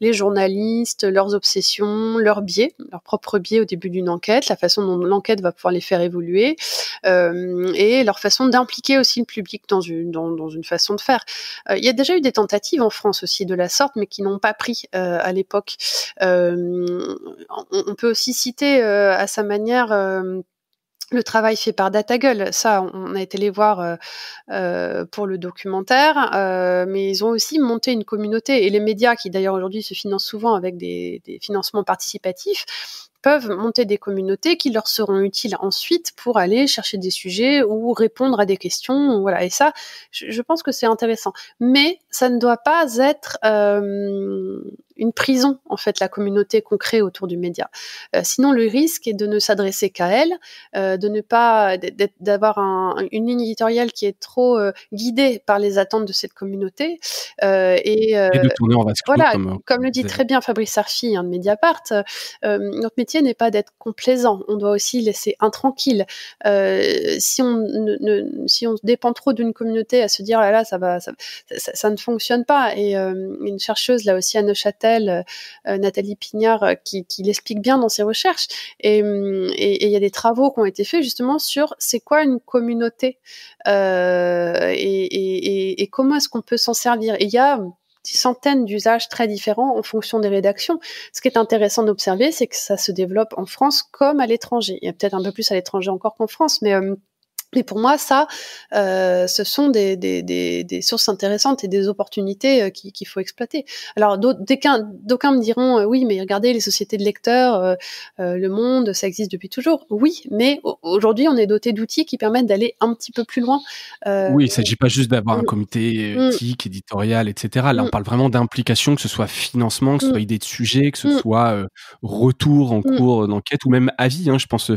les journalistes, leurs obsessions, leurs biais, leurs propres biais au début d'une enquête, la façon dont l'enquête va pouvoir les faire évoluer euh, et leur façon d'impliquer aussi le public dans une, dans, une façon de faire. Euh, il y a déjà eu des tentatives en France aussi de la sorte, mais qui n'ont pas pris euh, à l'époque. On, peut aussi citer à sa manière le travail fait par DataGull, ça, on a été les voir pour le documentaire, mais ils ont aussi monté une communauté et les médias, qui d'ailleurs aujourd'hui se financent souvent avec des, des financements participatifs, peuvent monter des communautés qui leur seront utiles ensuite pour aller chercher des sujets ou répondre à des questions. Voilà. Et ça, je, pense que c'est intéressant. Mais ça ne doit pas être euh, une prison en fait la communauté qu'on crée autour du média. Euh, sinon, le risque est de ne s'adresser qu'à elle, euh, de ne pas d'avoir une ligne éditoriale qui est trop euh, guidée par les attentes de cette communauté. Et, de tourner en voilà, comme, le dit très bien Fabrice Archi hein, de Mediapart, notre métier n'est pas d'être complaisant. On doit aussi laisser intranquille. si on si on dépend trop d'une communauté à se dire oh là là ça va ça, ça ne fonctionne pas. Et une chercheuse là aussi à Neuchâtel euh, euh, Nathalie Pignard, euh, qui, l'explique bien dans ses recherches. Hum, et il y a des travaux qui ont été faits justement sur c'est quoi une communauté et, comment est-ce qu'on peut s'en servir. et il y a des centaines d'usages très différents en fonction des rédactions. Ce qui est intéressant d'observer, c'est que ça se développe en France comme à l'étranger. Il y a peut-être un peu plus à l'étranger encore qu'en France, mais hum, et pour moi, ça, euh, ce sont des, sources intéressantes et des opportunités euh, qu'il faut exploiter. Alors, d'aucuns me diront, euh, oui, mais regardez les sociétés de lecteurs, le monde, ça existe depuis toujours. Oui, mais aujourd'hui, on est doté d'outils qui permettent d'aller un petit peu plus loin. oui, il ne s'agit pas juste d'avoir un mm. comité mm. éthique, éditorial, etc. Là, on mm. parle vraiment d'implication, que ce soit financement, que ce soit idée de sujet, que ce soit retour en cours d'enquête ou même avis. Hein. je pense,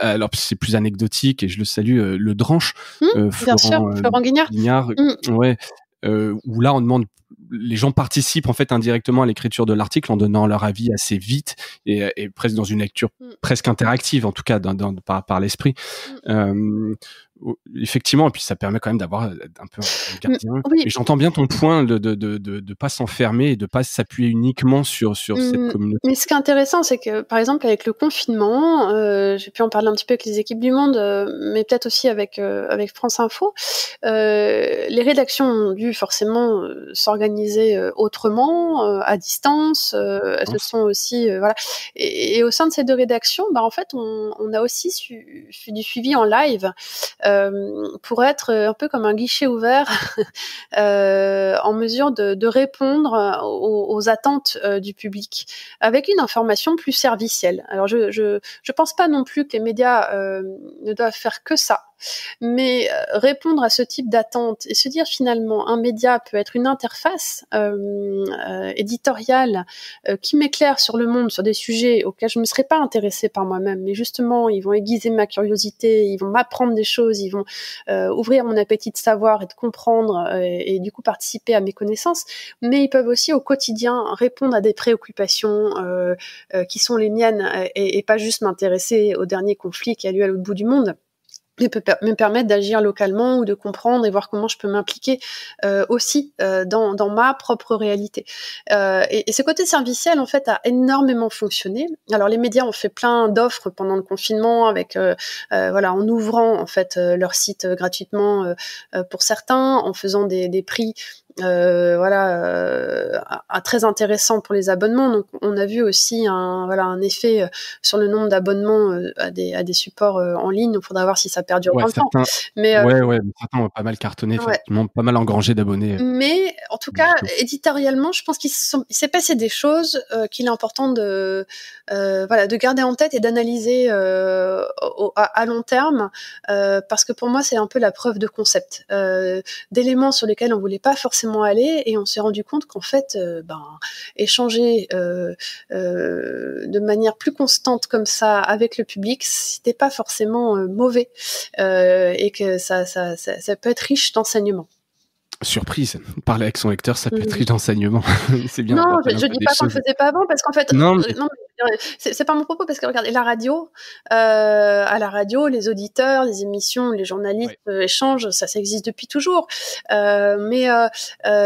alors c'est plus anecdotique et je le salue le Dranche, mmh, euh, euh, Florent, Guignard, mmh. euh, où là on demande les gens participent en fait indirectement à l'écriture de l'article en donnant leur avis assez vite et, euh, presque dans une lecture mm. presque interactive en tout cas par, l'esprit. Mm. Euh, effectivement, et puis ça permet quand même d'avoir euh, un peu un mm. gardien. j'entends bien ton point de de de, pas s'enfermer et de pas s'appuyer uniquement sur sur cette communauté. Mais ce qui est intéressant, c'est que par exemple avec le confinement, j'ai pu en parler un petit peu avec les équipes du Monde, mais peut-être aussi avec avec France Info, les rédactions ont dû forcément s'organiser organisées euh, autrement, euh, à distance. Euh, elles se sont aussi voilà. Et, au sein de ces deux rédactions, bah en fait, on, a aussi du suivi en live pour être un peu comme un guichet ouvert, en mesure de, répondre aux, aux attentes du public avec une information plus servicielle. Alors je je je pense pas non plus que les médias ne doivent faire que ça. Mais euh, répondre à ce type d'attente et se dire finalement un média peut être une interface euh, euh, éditoriale qui m'éclaire sur le monde, sur des sujets auxquels je ne me serais pas intéressée par moi-même, mais justement ils vont aiguiser ma curiosité, ils vont m'apprendre des choses, ils vont ouvrir mon appétit de savoir et de comprendre et, du coup participer à mes connaissances, mais ils peuvent aussi au quotidien répondre à des préoccupations qui sont les miennes et, et pas juste m'intéresser au dernier conflit qui a lieu à l'autre bout du monde et peut me permettre d'agir localement ou de comprendre et voir comment je peux m'impliquer euh, aussi euh, dans, ma propre réalité. Euh, et, ce côté serviciel, en fait, a énormément fonctionné. Alors, les médias ont fait plein d'offres pendant le confinement, avec voilà, en ouvrant en fait leur site gratuitement pour certains, en faisant des, des prix euh, voilà, euh, très intéressant pour les abonnements. Donc, on a vu aussi un, voilà, un effet euh, sur le nombre d'abonnements à des, supports en ligne. on faudra voir si ça perdure longtemps Mais, ouais, ouais, certains ont pas mal cartonné, pas mal engrangé d'abonnés. Mais en tout cas, éditorialement, je pense qu'il s'est passé des choses qu'il est important de, voilà, de garder en tête et d'analyser à, long terme, parce que pour moi, c'est un peu la preuve de concept, d'éléments sur lesquels on voulait pas forcément aller et on s'est rendu compte qu'en fait, euh, ben, échanger euh, euh, de manière plus constante comme ça avec le public, c'était pas forcément mauvais et que ça, ça, ça, ça, peut être riche d'enseignements surprise. Parler avec son lecteur, ça peut être d'enseignement. Mm. c'est bien. Non, je, ne dis pas qu'on ne faisait pas avant, parce qu'en fait, non, euh, euh, c'est pas mon propos, parce que regardez, la radio, euh, à la radio, les auditeurs, les émissions, les journalistes échangent, ça, existe depuis toujours. mais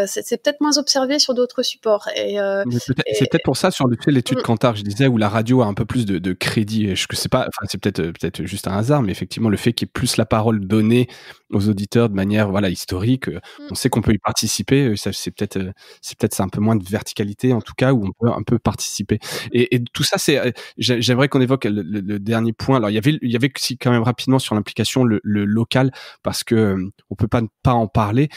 c'est peut-être moins observé sur d'autres supports. Et, c'est peut-être pour ça, sur l'étude mm. Cantar, je disais, où la radio a un peu plus de, crédit. Je sais pas, c'est peut-être peut-être juste un hasard, mais effectivement, le fait qu'il y ait plus la parole donnée aux auditeurs de manière voilà historique, mm. on sait qu'on peut y participer. Euh, c'est peut-être, euh, c'est peut-être, c'est un peu moins de verticalité en tout cas où on peut un peu participer. Et, tout ça, c'est, euh, j'aimerais qu'on évoque le, dernier point. Alors il y avait, il y avait quand même rapidement sur l'implication le, local parce que on peut pas ne pas en parler.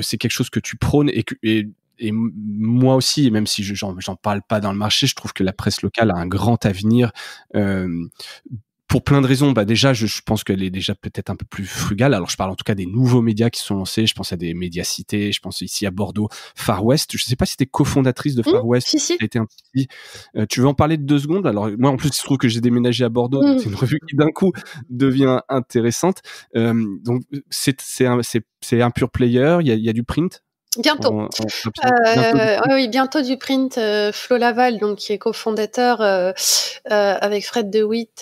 c'est quelque chose que tu prônes et que et, moi aussi, même si j'en parle pas dans le marché, je trouve que la presse locale a un grand avenir pour plein de raisons. Bah, déjà, je, pense qu'elle est déjà peut-être un peu plus frugale. Alors, je parle en tout cas des nouveaux médias qui sont lancés. Je pense à des médias cités. Je pense ici à Bordeaux, Far West. Je sais pas si tu es cofondatrice de Far mmh, West. Si, si. Euh, tu veux en parler de deux secondes Alors, moi, en plus, il se trouve que j'ai déménagé à Bordeaux. Mmh. C'est une revue qui d'un coup devient intéressante. Euh, donc, c'est un, un, pur player. Il y y a, du print. Bientôt. Euh, oui, bientôt du print. Euh, Flo Laval, donc, qui est cofondateur euh, avec Fred DeWitt,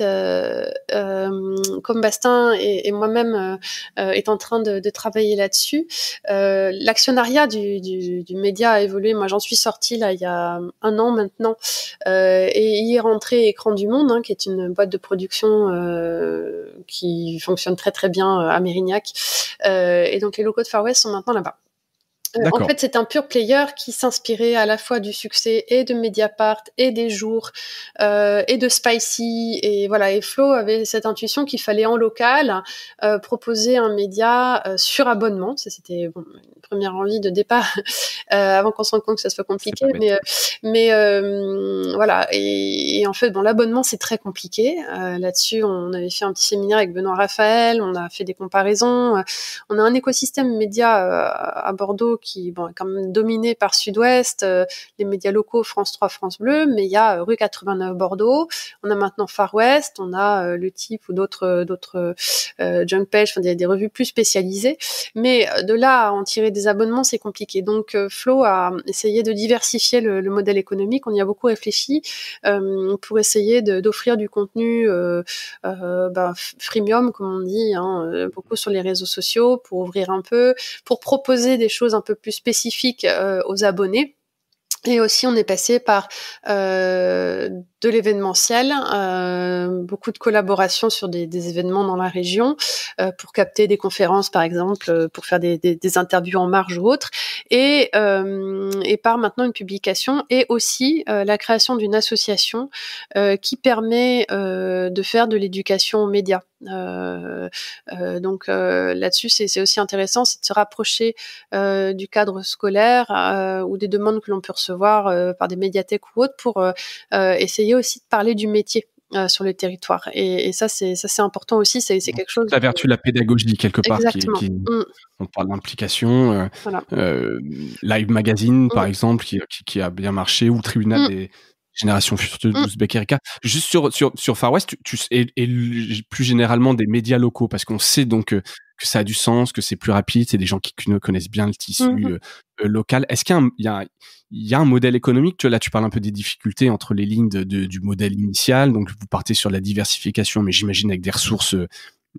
comme Bastin et, moi-même, est en train de, travailler là-dessus. L'actionnariat du, média a évolué. Moi, j'en suis sortie là, il y a un an maintenant. et il est rentré Écran du Monde, hein, qui est une boîte de production qui fonctionne très très bien à Mérignac. et donc, les locaux de Far West sont maintenant là-bas. Euh, en fait, c'est un pur player qui s'inspirait à la fois du succès et de Mediapart et des jours euh, et de Spicy et voilà. Et Flo avait cette intuition qu'il fallait en local euh, proposer un média euh, sur abonnement. Ça, c'était bon, une première envie de départ euh, avant qu'on se rende compte que ça soit compliqué. Mais, mais voilà. Et, et, en fait, bon, l'abonnement c'est très compliqué. Là-dessus, on avait fait un petit séminaire avec Benoît Raphaël. On a fait des comparaisons. On a un écosystème média à Bordeaux qui est quand même dominé par Sud-Ouest, euh, les médias locaux France 3, France Bleu, mais il y a euh, rue 89 Bordeaux, on a maintenant Far West, on a euh, le type ou d'autres d'autres junk page, enfin des, des revues plus spécialisées. Mais de là à en tirer des abonnements, c'est compliqué. Donc Flo a essayé de diversifier le, modèle économique, on y a beaucoup réfléchi pour essayer d'offrir du contenu ben, freemium, comme on dit, hein, beaucoup sur les réseaux sociaux pour ouvrir un peu, pour proposer des choses un peu plus spécifique euh, aux abonnés. Et aussi, on est passé par euh, l'événementiel, euh, beaucoup de collaborations sur des, événements dans la région euh, pour capter des conférences, par exemple, euh, pour faire des, interviews en marge ou autre, et, par maintenant une publication et aussi la création d'une association qui permet de faire de l'éducation aux médias. donc là-dessus, c'est aussi intéressant, c'est de se rapprocher du cadre scolaire ou des demandes que l'on peut recevoir par des médiathèques ou autres pour essayer aussi de parler du métier. Euh, sur le territoire. Et, ça, c'est ça, c'est important aussi. C'est, c'est quelque chose. La vertu de la pédagogie quelque part. Mm. On parle d'implication. Euh, euh, Live Magazine, par mm. exemple, qui, qui, a bien marché, ou tribunal mm. des générations futures de Juste sur sur sur Far West, tu, et, et, plus généralement des médias locaux, parce qu'on sait donc que ça a du sens, que c'est plus rapide, c'est des gens qui connaissent bien le tissu mmh euh, euh, local. Est-ce qu'il y, a, un, modèle économique tu Là, tu parles un peu des difficultés entre les lignes du modèle initial. Donc, vous partez sur la diversification, mais j'imagine avec des ressources euh,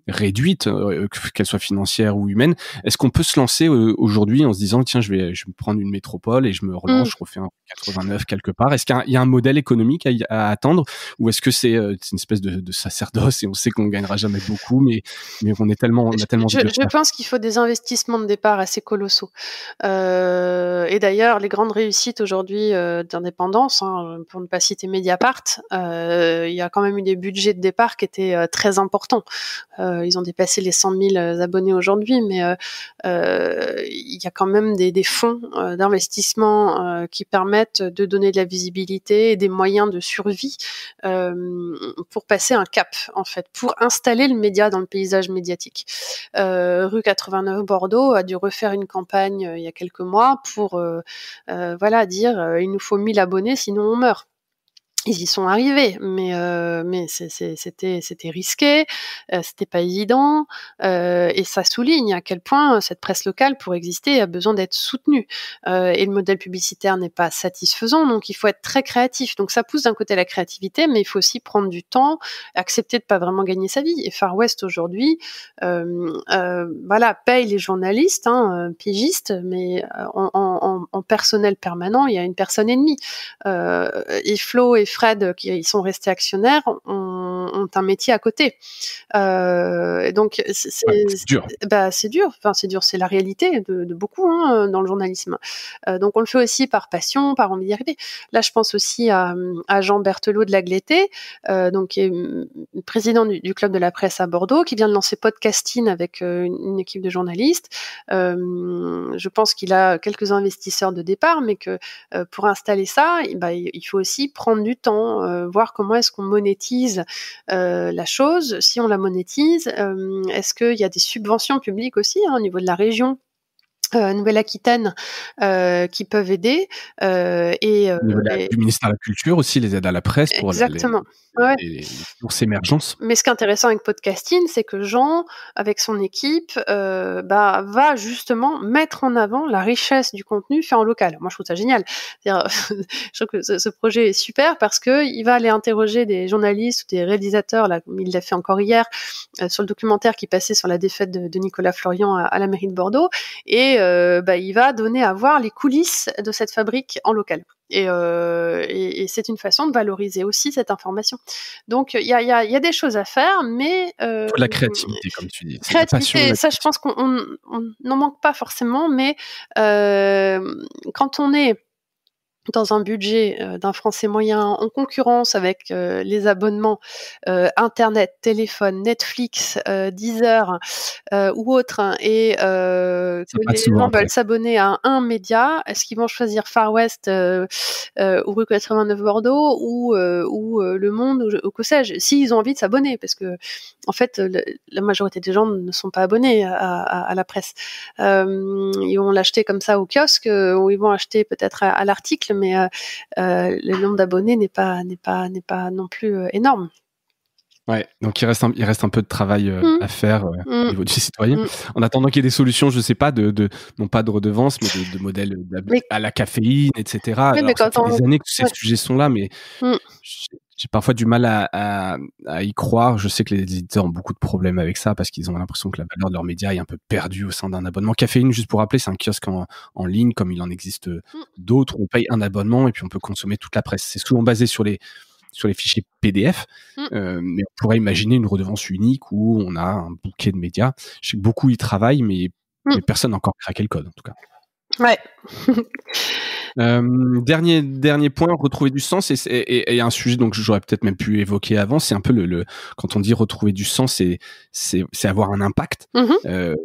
réduite, euh, qu'elle soit financière ou humaine, est-ce qu'on peut se lancer euh, aujourd'hui en se disant tiens je vais je vais prendre une métropole et je me relance, mm. je refais un 89 quelque part Est-ce qu'il y, a un modèle économique à, attendre ou est-ce que c'est euh, une espèce de, sacerdoce et on sait qu'on gagnera jamais beaucoup mais mais on est tellement on a tellement je, pense qu'il faut des investissements de départ assez colossaux et d'ailleurs les grandes réussites aujourd'hui d'indépendance hein, pour ne pas citer Mediapart il y a quand même eu des budgets de départ qui étaient très importants euh, ils ont dépassé les 100 000 euh, abonnés aujourd'hui, mais euh, il y a quand même des, fonds d'investissement qui permettent de donner de la visibilité et des moyens de survie pour passer un cap, en fait, pour installer le média dans le paysage médiatique. rue 89 Bordeaux a dû refaire une campagne il y a quelques mois pour voilà dire il nous faut 1000 abonnés sinon on meurt ils y sont arrivés, mais euh, c'était c'était risqué, euh, c'était pas évident, euh, et ça souligne à quel point cette presse locale pour exister a besoin d'être soutenue. et le modèle publicitaire n'est pas satisfaisant, donc il faut être très créatif. Donc ça pousse d'un côté la créativité, mais il faut aussi prendre du temps, accepter de pas vraiment gagner sa vie. Et Far West aujourd'hui, voilà, paye les journalistes, hein, pigistes, mais en, personnel permanent, il y a une personne et demie. et Flo et Fred, euh, qui sont restés actionnaires, ont, un métier à côté. Euh, donc c'est dur. Bah, c'est dur. Enfin, c'est dur. C'est la réalité de, beaucoup hein, dans le journalisme. Euh, donc on le fait aussi par passion, par envie d'y arriver. Là, je pense aussi à, Jean Berthelot de la donc qui est mm, président du, club de la presse à Bordeaux, qui vient de lancer podcasting avec une, équipe de journalistes. je pense qu'il a quelques investisseurs de départ, mais que pour installer ça, bah, il faut aussi prendre du temps euh, voir comment est-ce qu'on monétise euh, la chose, si on la monétise, euh, est-ce qu'il y a des subventions publiques aussi hein, au niveau de la région euh, Nouvelle-Aquitaine euh, qui peuvent aider. Euh, et, du ministère de la Culture aussi, les aides à la presse pour exactement. Les, ouais. émergences. Mais ce qui est intéressant avec Podcasting, c'est que Jean, avec son équipe, bah, va justement mettre en avant la richesse du contenu fait en local. Moi, je trouve ça génial. je trouve que ce, projet est super parce qu'il va aller interroger des journalistes ou des réalisateurs, là, il l'a fait encore hier, sur le documentaire qui passait sur la défaite de, Nicolas Florian à, à la mairie de Bordeaux. Et euh, bah, il va donner à voir les coulisses de cette fabrique en local. Et, euh, c'est une façon de valoriser aussi cette information. Donc il y a, des choses à faire, mais euh, la créativité, comme tu dis. Créativité, ça je pense qu'on n'en manque pas forcément, mais quand on est dans un budget euh, d'un Français moyen en concurrence avec euh, les abonnements euh, Internet, téléphone, Netflix, Deezer ou autre hein, et les gens veulent s'abonner à un média, est-ce qu'ils vont choisir Far West ou Rue 89 Bordeaux ou, Le Monde ou, que sais-je, s'ils ont envie de s'abonner, parce que en fait, la majorité des gens ne sont pas abonnés à, la presse. ils vont l'acheter comme ça au kiosque ou ils vont acheter peut-être à l'article, mais euh, euh, le nombre d'abonnés n'est pas, n'est pas, n'est pas non plus euh, énorme. Ouais, donc il reste un, il reste un peu de travail mmh. à faire mmh. au niveau du citoyen. Mmh. En attendant qu'il y ait des solutions, je sais pas, de, non pas de redevances, mais de, modèles à la caféine, etc. Alors, ça fait des années que ces sujets sont là, mais j'ai parfois du mal à, y croire. Je sais que les éditeurs ont beaucoup de problèmes avec ça parce qu'ils ont l'impression que la valeur de leurs médias est un peu perdue au sein d'un abonnement. Caféine, juste pour rappeler, c'est un kiosque en, ligne, comme il en existe mm. d'autres. On paye un abonnement et puis on peut consommer toute la presse. C'est souvent basé sur les, sur les fichiers PDF, mm. euh, mais on pourrait imaginer une redevance unique où on a un bouquet de médias. Je sais que beaucoup y travaillent, mais, mm. mais personne n'a encore craqué le code, en tout cas. Ouais. Euh, dernier dernier point, retrouver du sens et, un sujet donc j'aurais peut-être même pu évoquer avant, c'est un peu le, quand on dit retrouver du sens, c'est c'est, avoir un impact mm-hmm. euh,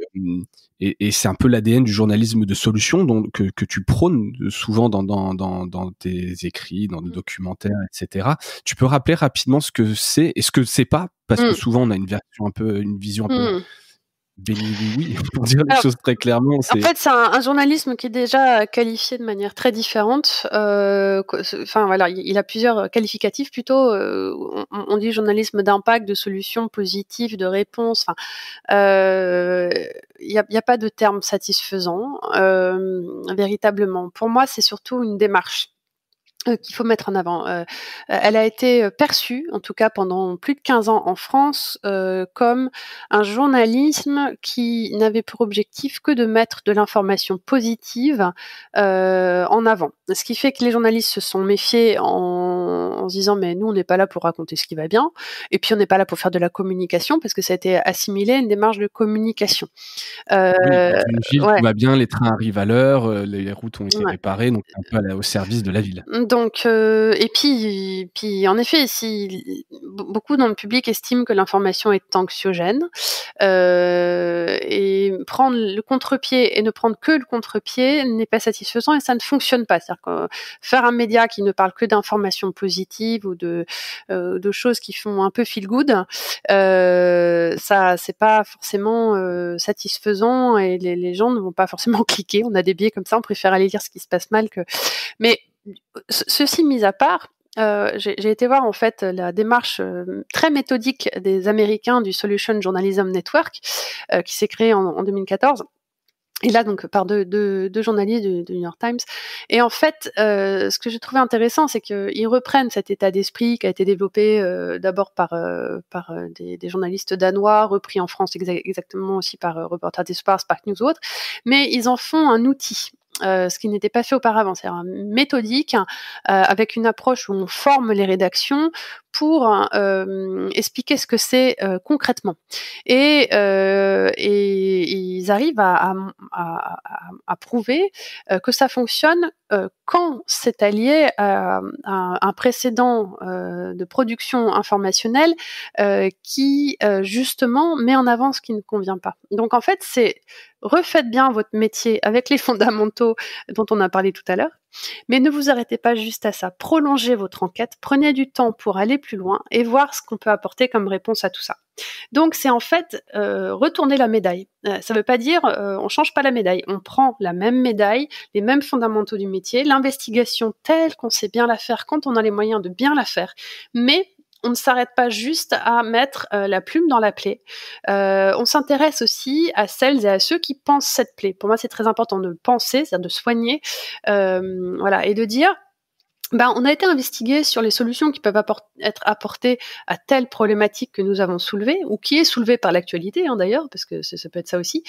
et, c'est un peu l'ADN du journalisme de solution donc que, tu prônes souvent dans, dans, dans, tes écrits, dans des mm. documentaires, etc. Tu peux rappeler rapidement ce que c'est et ce que c'est pas parce que mm. souvent on a une version un peu une vision un peu mm ben oui, pour dire les choses très clairement. En fait, c'est un, journalisme qui est déjà qualifié de manière très différente. Euh, enfin, voilà, il a plusieurs qualificatifs plutôt. Euh, on, dit journalisme d'impact, de solutions positives de réponse. Euh, il n'y a, pas de terme satisfaisant, véritablement. Pour moi, c'est surtout une démarche euh, qu'il faut mettre en avant. Euh, euh, elle a été perçue, en tout cas pendant plus de 15 ans en France, comme un journalisme qui n'avait pour objectif que de mettre de l'information positive en avant. Ce qui fait que les journalistes se sont méfiés en en, se disant mais nous on n'est pas là pour raconter ce qui va bien et puis on n'est pas là pour faire de la communication parce que ça a été assimilé à une démarche de communication. Euh, oui, ville, va bien, les trains arrivent à l'heure, euh, les routes ont été réparées, donc un peu au service de la ville. Donc euh, et puis puis en effet si beaucoup dans le public estiment que l'information est anxiogène euh, et prendre le contre-pied et ne prendre que le contre-pied n'est pas satisfaisant et ça ne fonctionne pas. C'est-à-dire faire un média qui ne parle que d'informations positives ou euh, de, choses qui font un peu feel good, euh, ça c'est pas forcément euh, satisfaisant et les, gens ne vont pas forcément cliquer. On a des biais comme ça, on préfère aller lire ce qui se passe mal que. Mais ceci mis à part, j'ai été voir en fait la démarche très méthodique des Américains du Solution Journalism Network qui s'est créé en 2014 et là, donc, par deux, deux, journalistes du, New York Times. Et en fait, euh, ce que j'ai trouvé intéressant, c'est qu'ils reprennent cet état d'esprit qui a été développé euh, d'abord par, euh, par des, journalistes danois, repris en France exactement aussi par Reporters d'espace par News ou autres, mais ils en font un outil. ce qui n'était pas fait auparavant, c'est-à-dire méthodique, avec une approche où on forme les rédactions pour euh, expliquer ce que c'est euh, concrètement. Et, euh, et, ils arrivent à, à prouver que ça fonctionne quand c'est allié à, un précédent de production informationnelle qui justement met en avant ce qui ne convient pas. Donc en fait, c'est refaites bien votre métier avec les fondamentaux dont on a parlé tout à l'heure mais ne vous arrêtez pas juste à ça. Prolongez votre enquête, prenez du temps pour aller plus loin et voir ce qu'on peut apporter comme réponse à tout ça. Donc c'est en fait euh, retourner la médaille. Euh, ça ne veut pas dire euh, on change pas la médaille. On prend la même médaille, les mêmes fondamentaux du métier, l'investigation telle qu'on sait bien la faire quand on a les moyens de bien la faire, mais on ne s'arrête pas juste à mettre euh, la plume dans la plaie. Euh, on s'intéresse aussi à celles et à ceux qui pensent cette plaie. Pour moi, c'est très important de penser, c'est-à-dire de soigner, euh, voilà, et de dire bah, on a été investigué sur les solutions qui peuvent être apportées à telle problématique que nous avons soulevée, ou qui est soulevée par l'actualité hein, d'ailleurs, parce que ça, peut être ça aussi.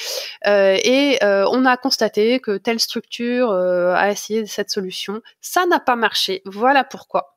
Euh, et euh, on a constaté que telle structure euh, a essayé cette solution, ça n'a pas marché, voilà pourquoi.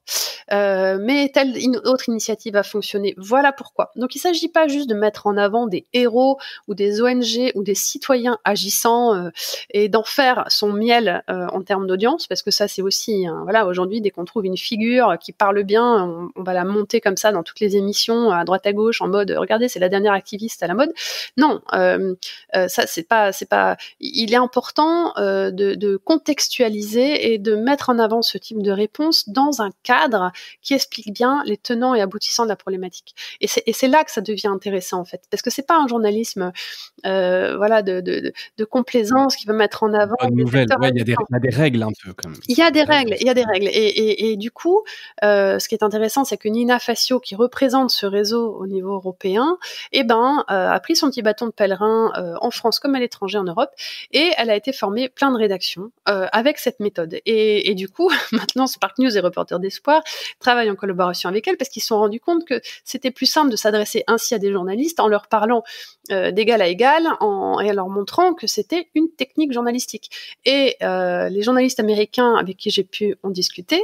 mais telle autre initiative a fonctionné, voilà pourquoi. Donc il ne s'agit pas juste de mettre en avant des héros ou des ONG ou des citoyens agissant et d'en faire son miel en termes d'audience, parce que ça c'est aussi, voilà, aujourd'hui dès qu'on trouve une figure qui parle bien, on, va la monter comme ça dans toutes les émissions, à droite à gauche, en mode regardez, c'est la dernière activiste à la mode. Non, euh, euh, ça c'est pas, c'est pas. Il est important euh, de, contextualiser et de mettre en avant ce type de réponse dans un cadre qui explique bien les tenants et aboutissants de la problématique. Et c'est, là que ça devient intéressant en fait, parce que c'est pas un journalisme, voilà, de, complaisance qui va mettre en avant. il y, a des règles un peu quand même. Il y a des règles, il y a des règles. Et et, du coup, euh, ce qui est intéressant, c'est que Nina Facio, qui représente ce réseau au niveau européen, eh ben, euh, a pris son petit bâton de pèlerin euh, en France comme à l'étranger en Europe, et elle a été formée plein de rédactions avec cette méthode. Et, du coup, maintenant, Spark News et Reporters d'Espoir travaillent en collaboration avec elle parce qu'ils se sont rendus compte que c'était plus simple de s'adresser ainsi à des journalistes en leur parlant d'égal à égal et en leur montrant que c'était une technique journalistique. Et les journalistes américains avec qui j'ai pu en discuter,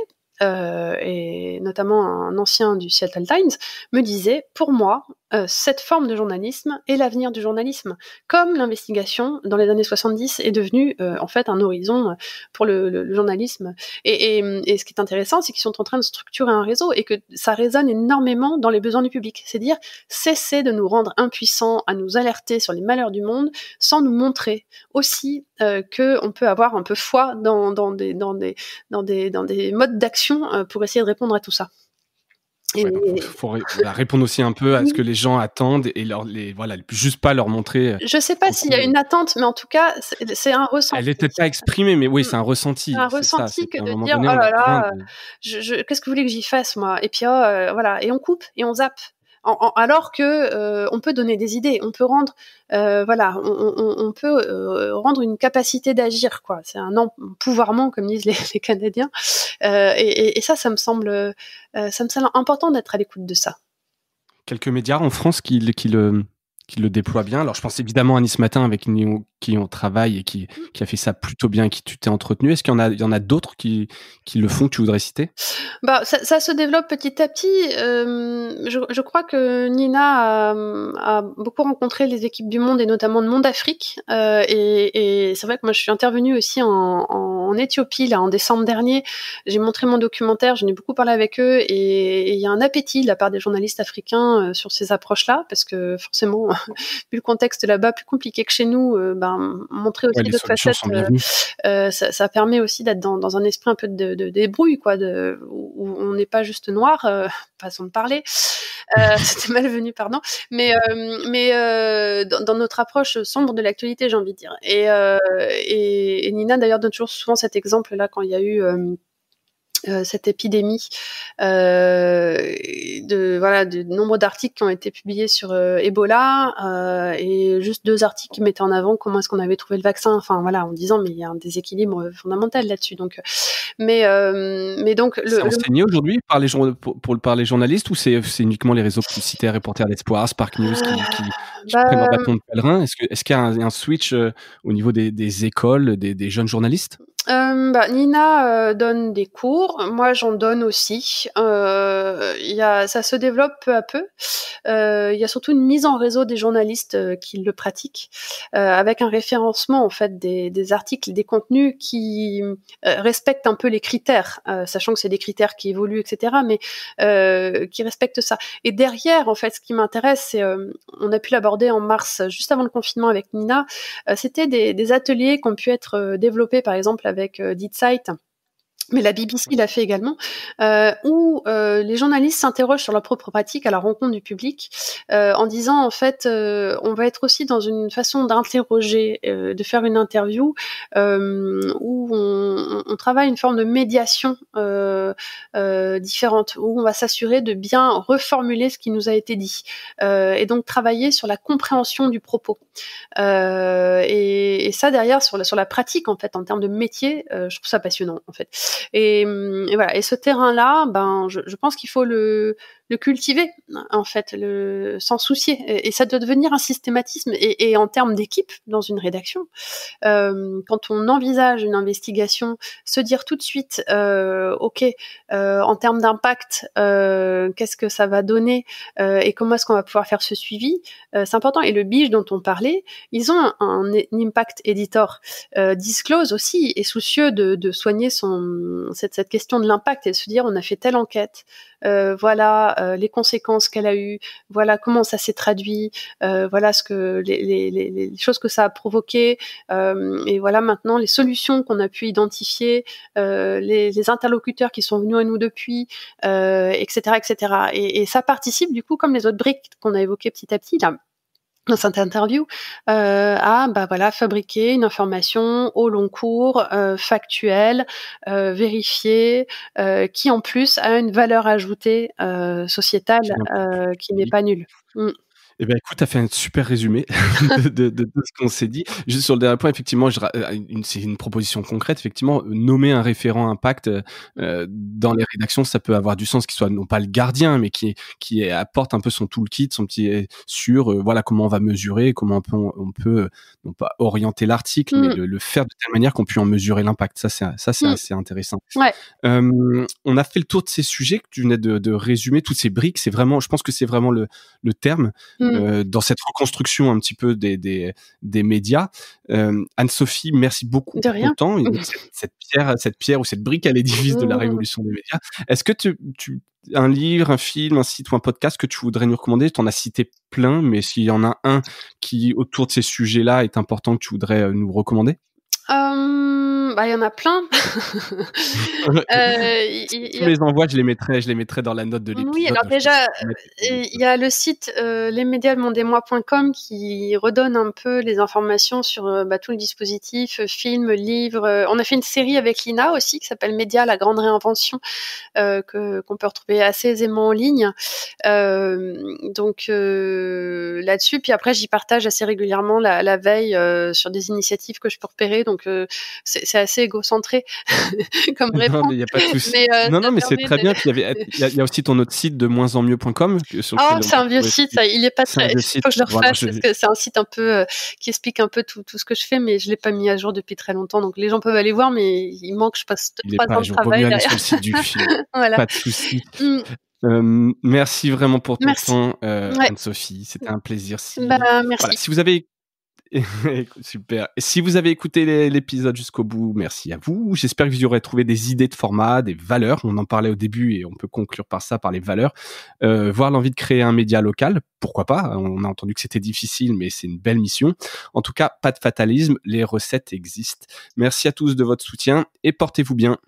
euh, et notamment un ancien du Seattle Times, me disait, pour moi, euh, cette forme de journalisme et l'avenir du journalisme, comme l'investigation dans les années 70 est devenue euh, en fait un horizon euh, pour le, journalisme. Et, ce qui est intéressant, c'est qu'ils sont en train de structurer un réseau et que ça résonne énormément dans les besoins du public. C'est à dire cesser de nous rendre impuissants, à nous alerter sur les malheurs du monde, sans nous montrer aussi que on peut avoir un peu foi dans des modes d'action pour essayer de répondre à tout ça. Il faut, bah, répondre aussi un peu à ce que les gens attendent et leur, les, voilà, juste pas leur montrer. Euh, je sais pas s'il y a une attente, mais en tout cas, c'est un ressenti. Elle était pas exprimée, mais oui, mm. c'est un ressenti. Un ressenti que de dire, oh là là, euh, qu'est-ce que vous voulez que j'y fasse, moi Et puis, oh, euh, voilà, et on coupe et on zappe alors que euh, on peut donner des idées, on peut rendre, euh, voilà, on, peut euh, rendre une capacité d'agir, quoi. C'est un empouvoirment, comme disent les, Canadiens. Et, ça, ça me semble, ça me semble important d'être à l'écoute de ça. Quelques médias en France qui, le qui bien. Alors, je pense évidemment à Nice Matin avec une, qui ont travaillé et qui, qui a fait ça plutôt bien, qui tu t'es entretenu. Est-ce qu'il y en a, y en a d'autres qui, qui le font que tu voudrais citer bah, ça, se développe petit à petit. Euh, je, je, crois que Nina a, beaucoup rencontré les équipes du monde et notamment de Monde Afrique. Euh, et, c'est vrai que moi, je suis intervenue aussi en, en, Éthiopie là, en décembre dernier. J'ai montré mon documentaire, j'en ai beaucoup parlé avec eux et il y a un appétit de la part des journalistes africains euh, sur ces approches-là parce que forcément, vu le contexte là-bas plus compliqué que chez nous, ben, montrer aussi d'autres facettes. Euh, euh, ça, permet aussi d'être dans, un esprit un peu de, débrouille, quoi, de, où on n'est pas juste noir, euh, façon de parler. C'était malvenu, pardon. Mais, mais dans, notre approche sombre de l'actualité, j'ai envie de dire. Et, et, et Nina, d'ailleurs, donne toujours souvent cet exemple-là quand il y a eu euh, cette épidémie, euh, de voilà de nombre d'articles qui ont été publiés sur euh, Ebola et juste deux articles qui mettaient en avant comment est-ce qu'on avait trouvé le vaccin. Enfin voilà, en disant mais il y a un déséquilibre fondamental là-dessus. Donc, mais mais donc le, c'est enseigné aujourd'hui par les pour, pour, par les journalistes ou c'est uniquement les réseaux publicitaires, Reporters d'Espoir, Spark News qui, qui prennent leur bah, bâton de pèlerin Est-ce qu'il y a un, un switch au niveau des, des écoles, des, des jeunes journalistes euh, bah, Nina euh, donne des cours, moi j'en donne aussi. Euh, y a, ça se développe peu à peu. Il euh, y a surtout une mise en réseau des journalistes euh, qui le pratiquent, avec un référencement en fait des, des articles, des contenus qui respectent un peu les critères, sachant que c'est des critères qui évoluent, etc. Mais qui respectent ça. Et derrière, en fait, ce qui m'intéresse, c'est on a pu l'aborder en mars, juste avant le confinement avec Nina. c'était des, des, ateliers qui ont pu être développés, par exemple avec euh, DeepSight mais la BBC l'a fait également, euh, où euh, les journalistes s'interrogent sur leur propre pratique à la rencontre du public, euh, en disant en fait, on va être aussi dans une façon d'interroger, de faire une interview où on, travaille une forme de médiation différente, où on va s'assurer de bien reformuler ce qui nous a été dit, et donc travailler sur la compréhension du propos. Et, et, ça derrière sur la sur la pratique en fait en termes de métier, je trouve ça passionnant en fait. Et, hum, et voilà. Et ce terrain-là, ben, je pense qu'il faut le le cultiver, en fait, le s'en soucier. Et, ça doit devenir un systématisme. Et, en termes d'équipe dans une rédaction, euh, quand on envisage une investigation, se dire tout de suite, euh, ok, euh, en termes d'impact, qu'est-ce que ça va donner et comment est-ce qu'on va pouvoir faire ce suivi, c'est important. Et le bige dont on parlait, ils ont un, impact editor disclose aussi et soucieux de, soigner son cette, cette question de l'impact et de se dire on a fait telle enquête, voilà euh, les conséquences qu'elle a eues, voilà comment ça s'est traduit, euh, voilà ce que les, choses que ça a provoqué, euh, et voilà maintenant les solutions qu'on a pu identifier, les, interlocuteurs qui sont venus à nous depuis, etc., etc. Et, et ça participe du coup, comme les autres briques qu'on a évoquées petit à petit là dans cette interview, euh, à bah voilà fabriquer une information au long cours, euh, factuelle, euh, vérifiée, euh, qui en plus a une valeur ajoutée sociétale qui n'est pas nulle. Mmh. Eh bien, écoute, tu as fait un super résumé de, tout ce qu'on s'est dit. Juste sur le dernier point, effectivement, euh, c'est une proposition concrète. Effectivement, nommer un référent impact euh, euh, dans les rédactions, ça peut avoir du sens, qu'il soit non pas le gardien, mais qui, qui apporte un peu son toolkit, son petit sur voilà comment on va mesurer, comment on peut, on peut non pas orienter l'article, mais mm. le, faire de telle manière qu'on puisse en mesurer l'impact. Ça, c'est ça, c'est mm. assez intéressant. on a fait le tour de ces sujets que tu venais de, résumer, toutes ces briques. C'est vraiment, je pense que c'est vraiment le, le terme. Mm. Mm. Euh, dans cette reconstruction un petit peu des, des, des médias. Euh, Anne-Sophie, merci beaucoup pour ton temps. cette, pierre, cette pierre ou cette brique à l'édifice de la mm. révolution des médias. Est-ce que tu, un livre, un film, un site ou un podcast que tu voudrais nous recommander Tu en as cité plein, mais s'il y en a un qui, autour de ces sujets-là, est important que tu voudrais euh, nous recommander bah, il y en a plein. euh, les envois, je les mettrai, je les mettrai dans la note de l'épisode. Oui, alors déjà, il y a le site euh, qui redonne un peu les informations sur euh, bah, tout le dispositif, euh, films, livres. Euh, on a fait une série avec Lina aussi qui s'appelle Média, la grande réinvention, que, qu'on peut retrouver assez aisément en ligne. donc là-dessus, puis après, j'y partage assez régulièrement la, veille sur des initiatives que je peux repérer. Donc c'est, c'est assez égocentré comme réponse. Non, mais il n'y a pas de souci. Euh, non, mais c'est très bien. Il y, avait, il, y a, aussi ton autre site de moins en mieux.com. Ah, c'est un vieux site. Il n'est pas très. Il faut que je le refasse parce que c'est un site un peu euh, qui explique un peu tout, ce que je fais, mais je l'ai pas mis à jour depuis très longtemps. Donc les gens peuvent aller voir, mais il manque, je passe trois ans de travail derrière. Sur le site du film. voilà. Pas de souci. Mm. Euh, merci vraiment pour ton temps, Anne-Sophie. C'était mm. un plaisir. Bah, merci. si vous avez Super. Si vous avez écouté l'épisode jusqu'au bout, merci à vous. J'espère que vous aurez trouvé des idées de format, des valeurs. On en parlait au début et on peut conclure par ça, par les valeurs. Euh, voir l'envie de créer un média local, pourquoi pas On a entendu que c'était difficile, mais c'est une belle mission. En tout cas, pas de fatalisme, les recettes existent. Merci à tous de votre soutien et portez-vous bien.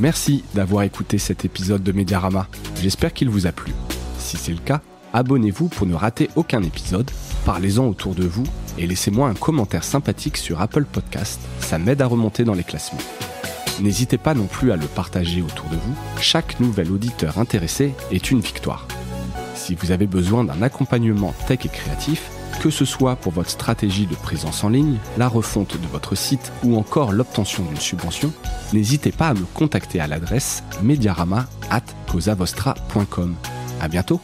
Merci d'avoir écouté cet épisode de Mediarama. J'espère qu'il vous a plu. Si c'est le cas, abonnez-vous pour ne rater aucun épisode, parlez-en autour de vous et laissez-moi un commentaire sympathique sur Apple Podcast, ça m'aide à remonter dans les classements. N'hésitez pas non plus à le partager autour de vous, chaque nouvel auditeur intéressé est une victoire. Si vous avez besoin d'un accompagnement tech et créatif, que ce soit pour votre stratégie de présence en ligne, la refonte de votre site ou encore l'obtention d'une subvention, n'hésitez pas à me contacter à l'adresse mediarama@cosavostra.com. À bientôt.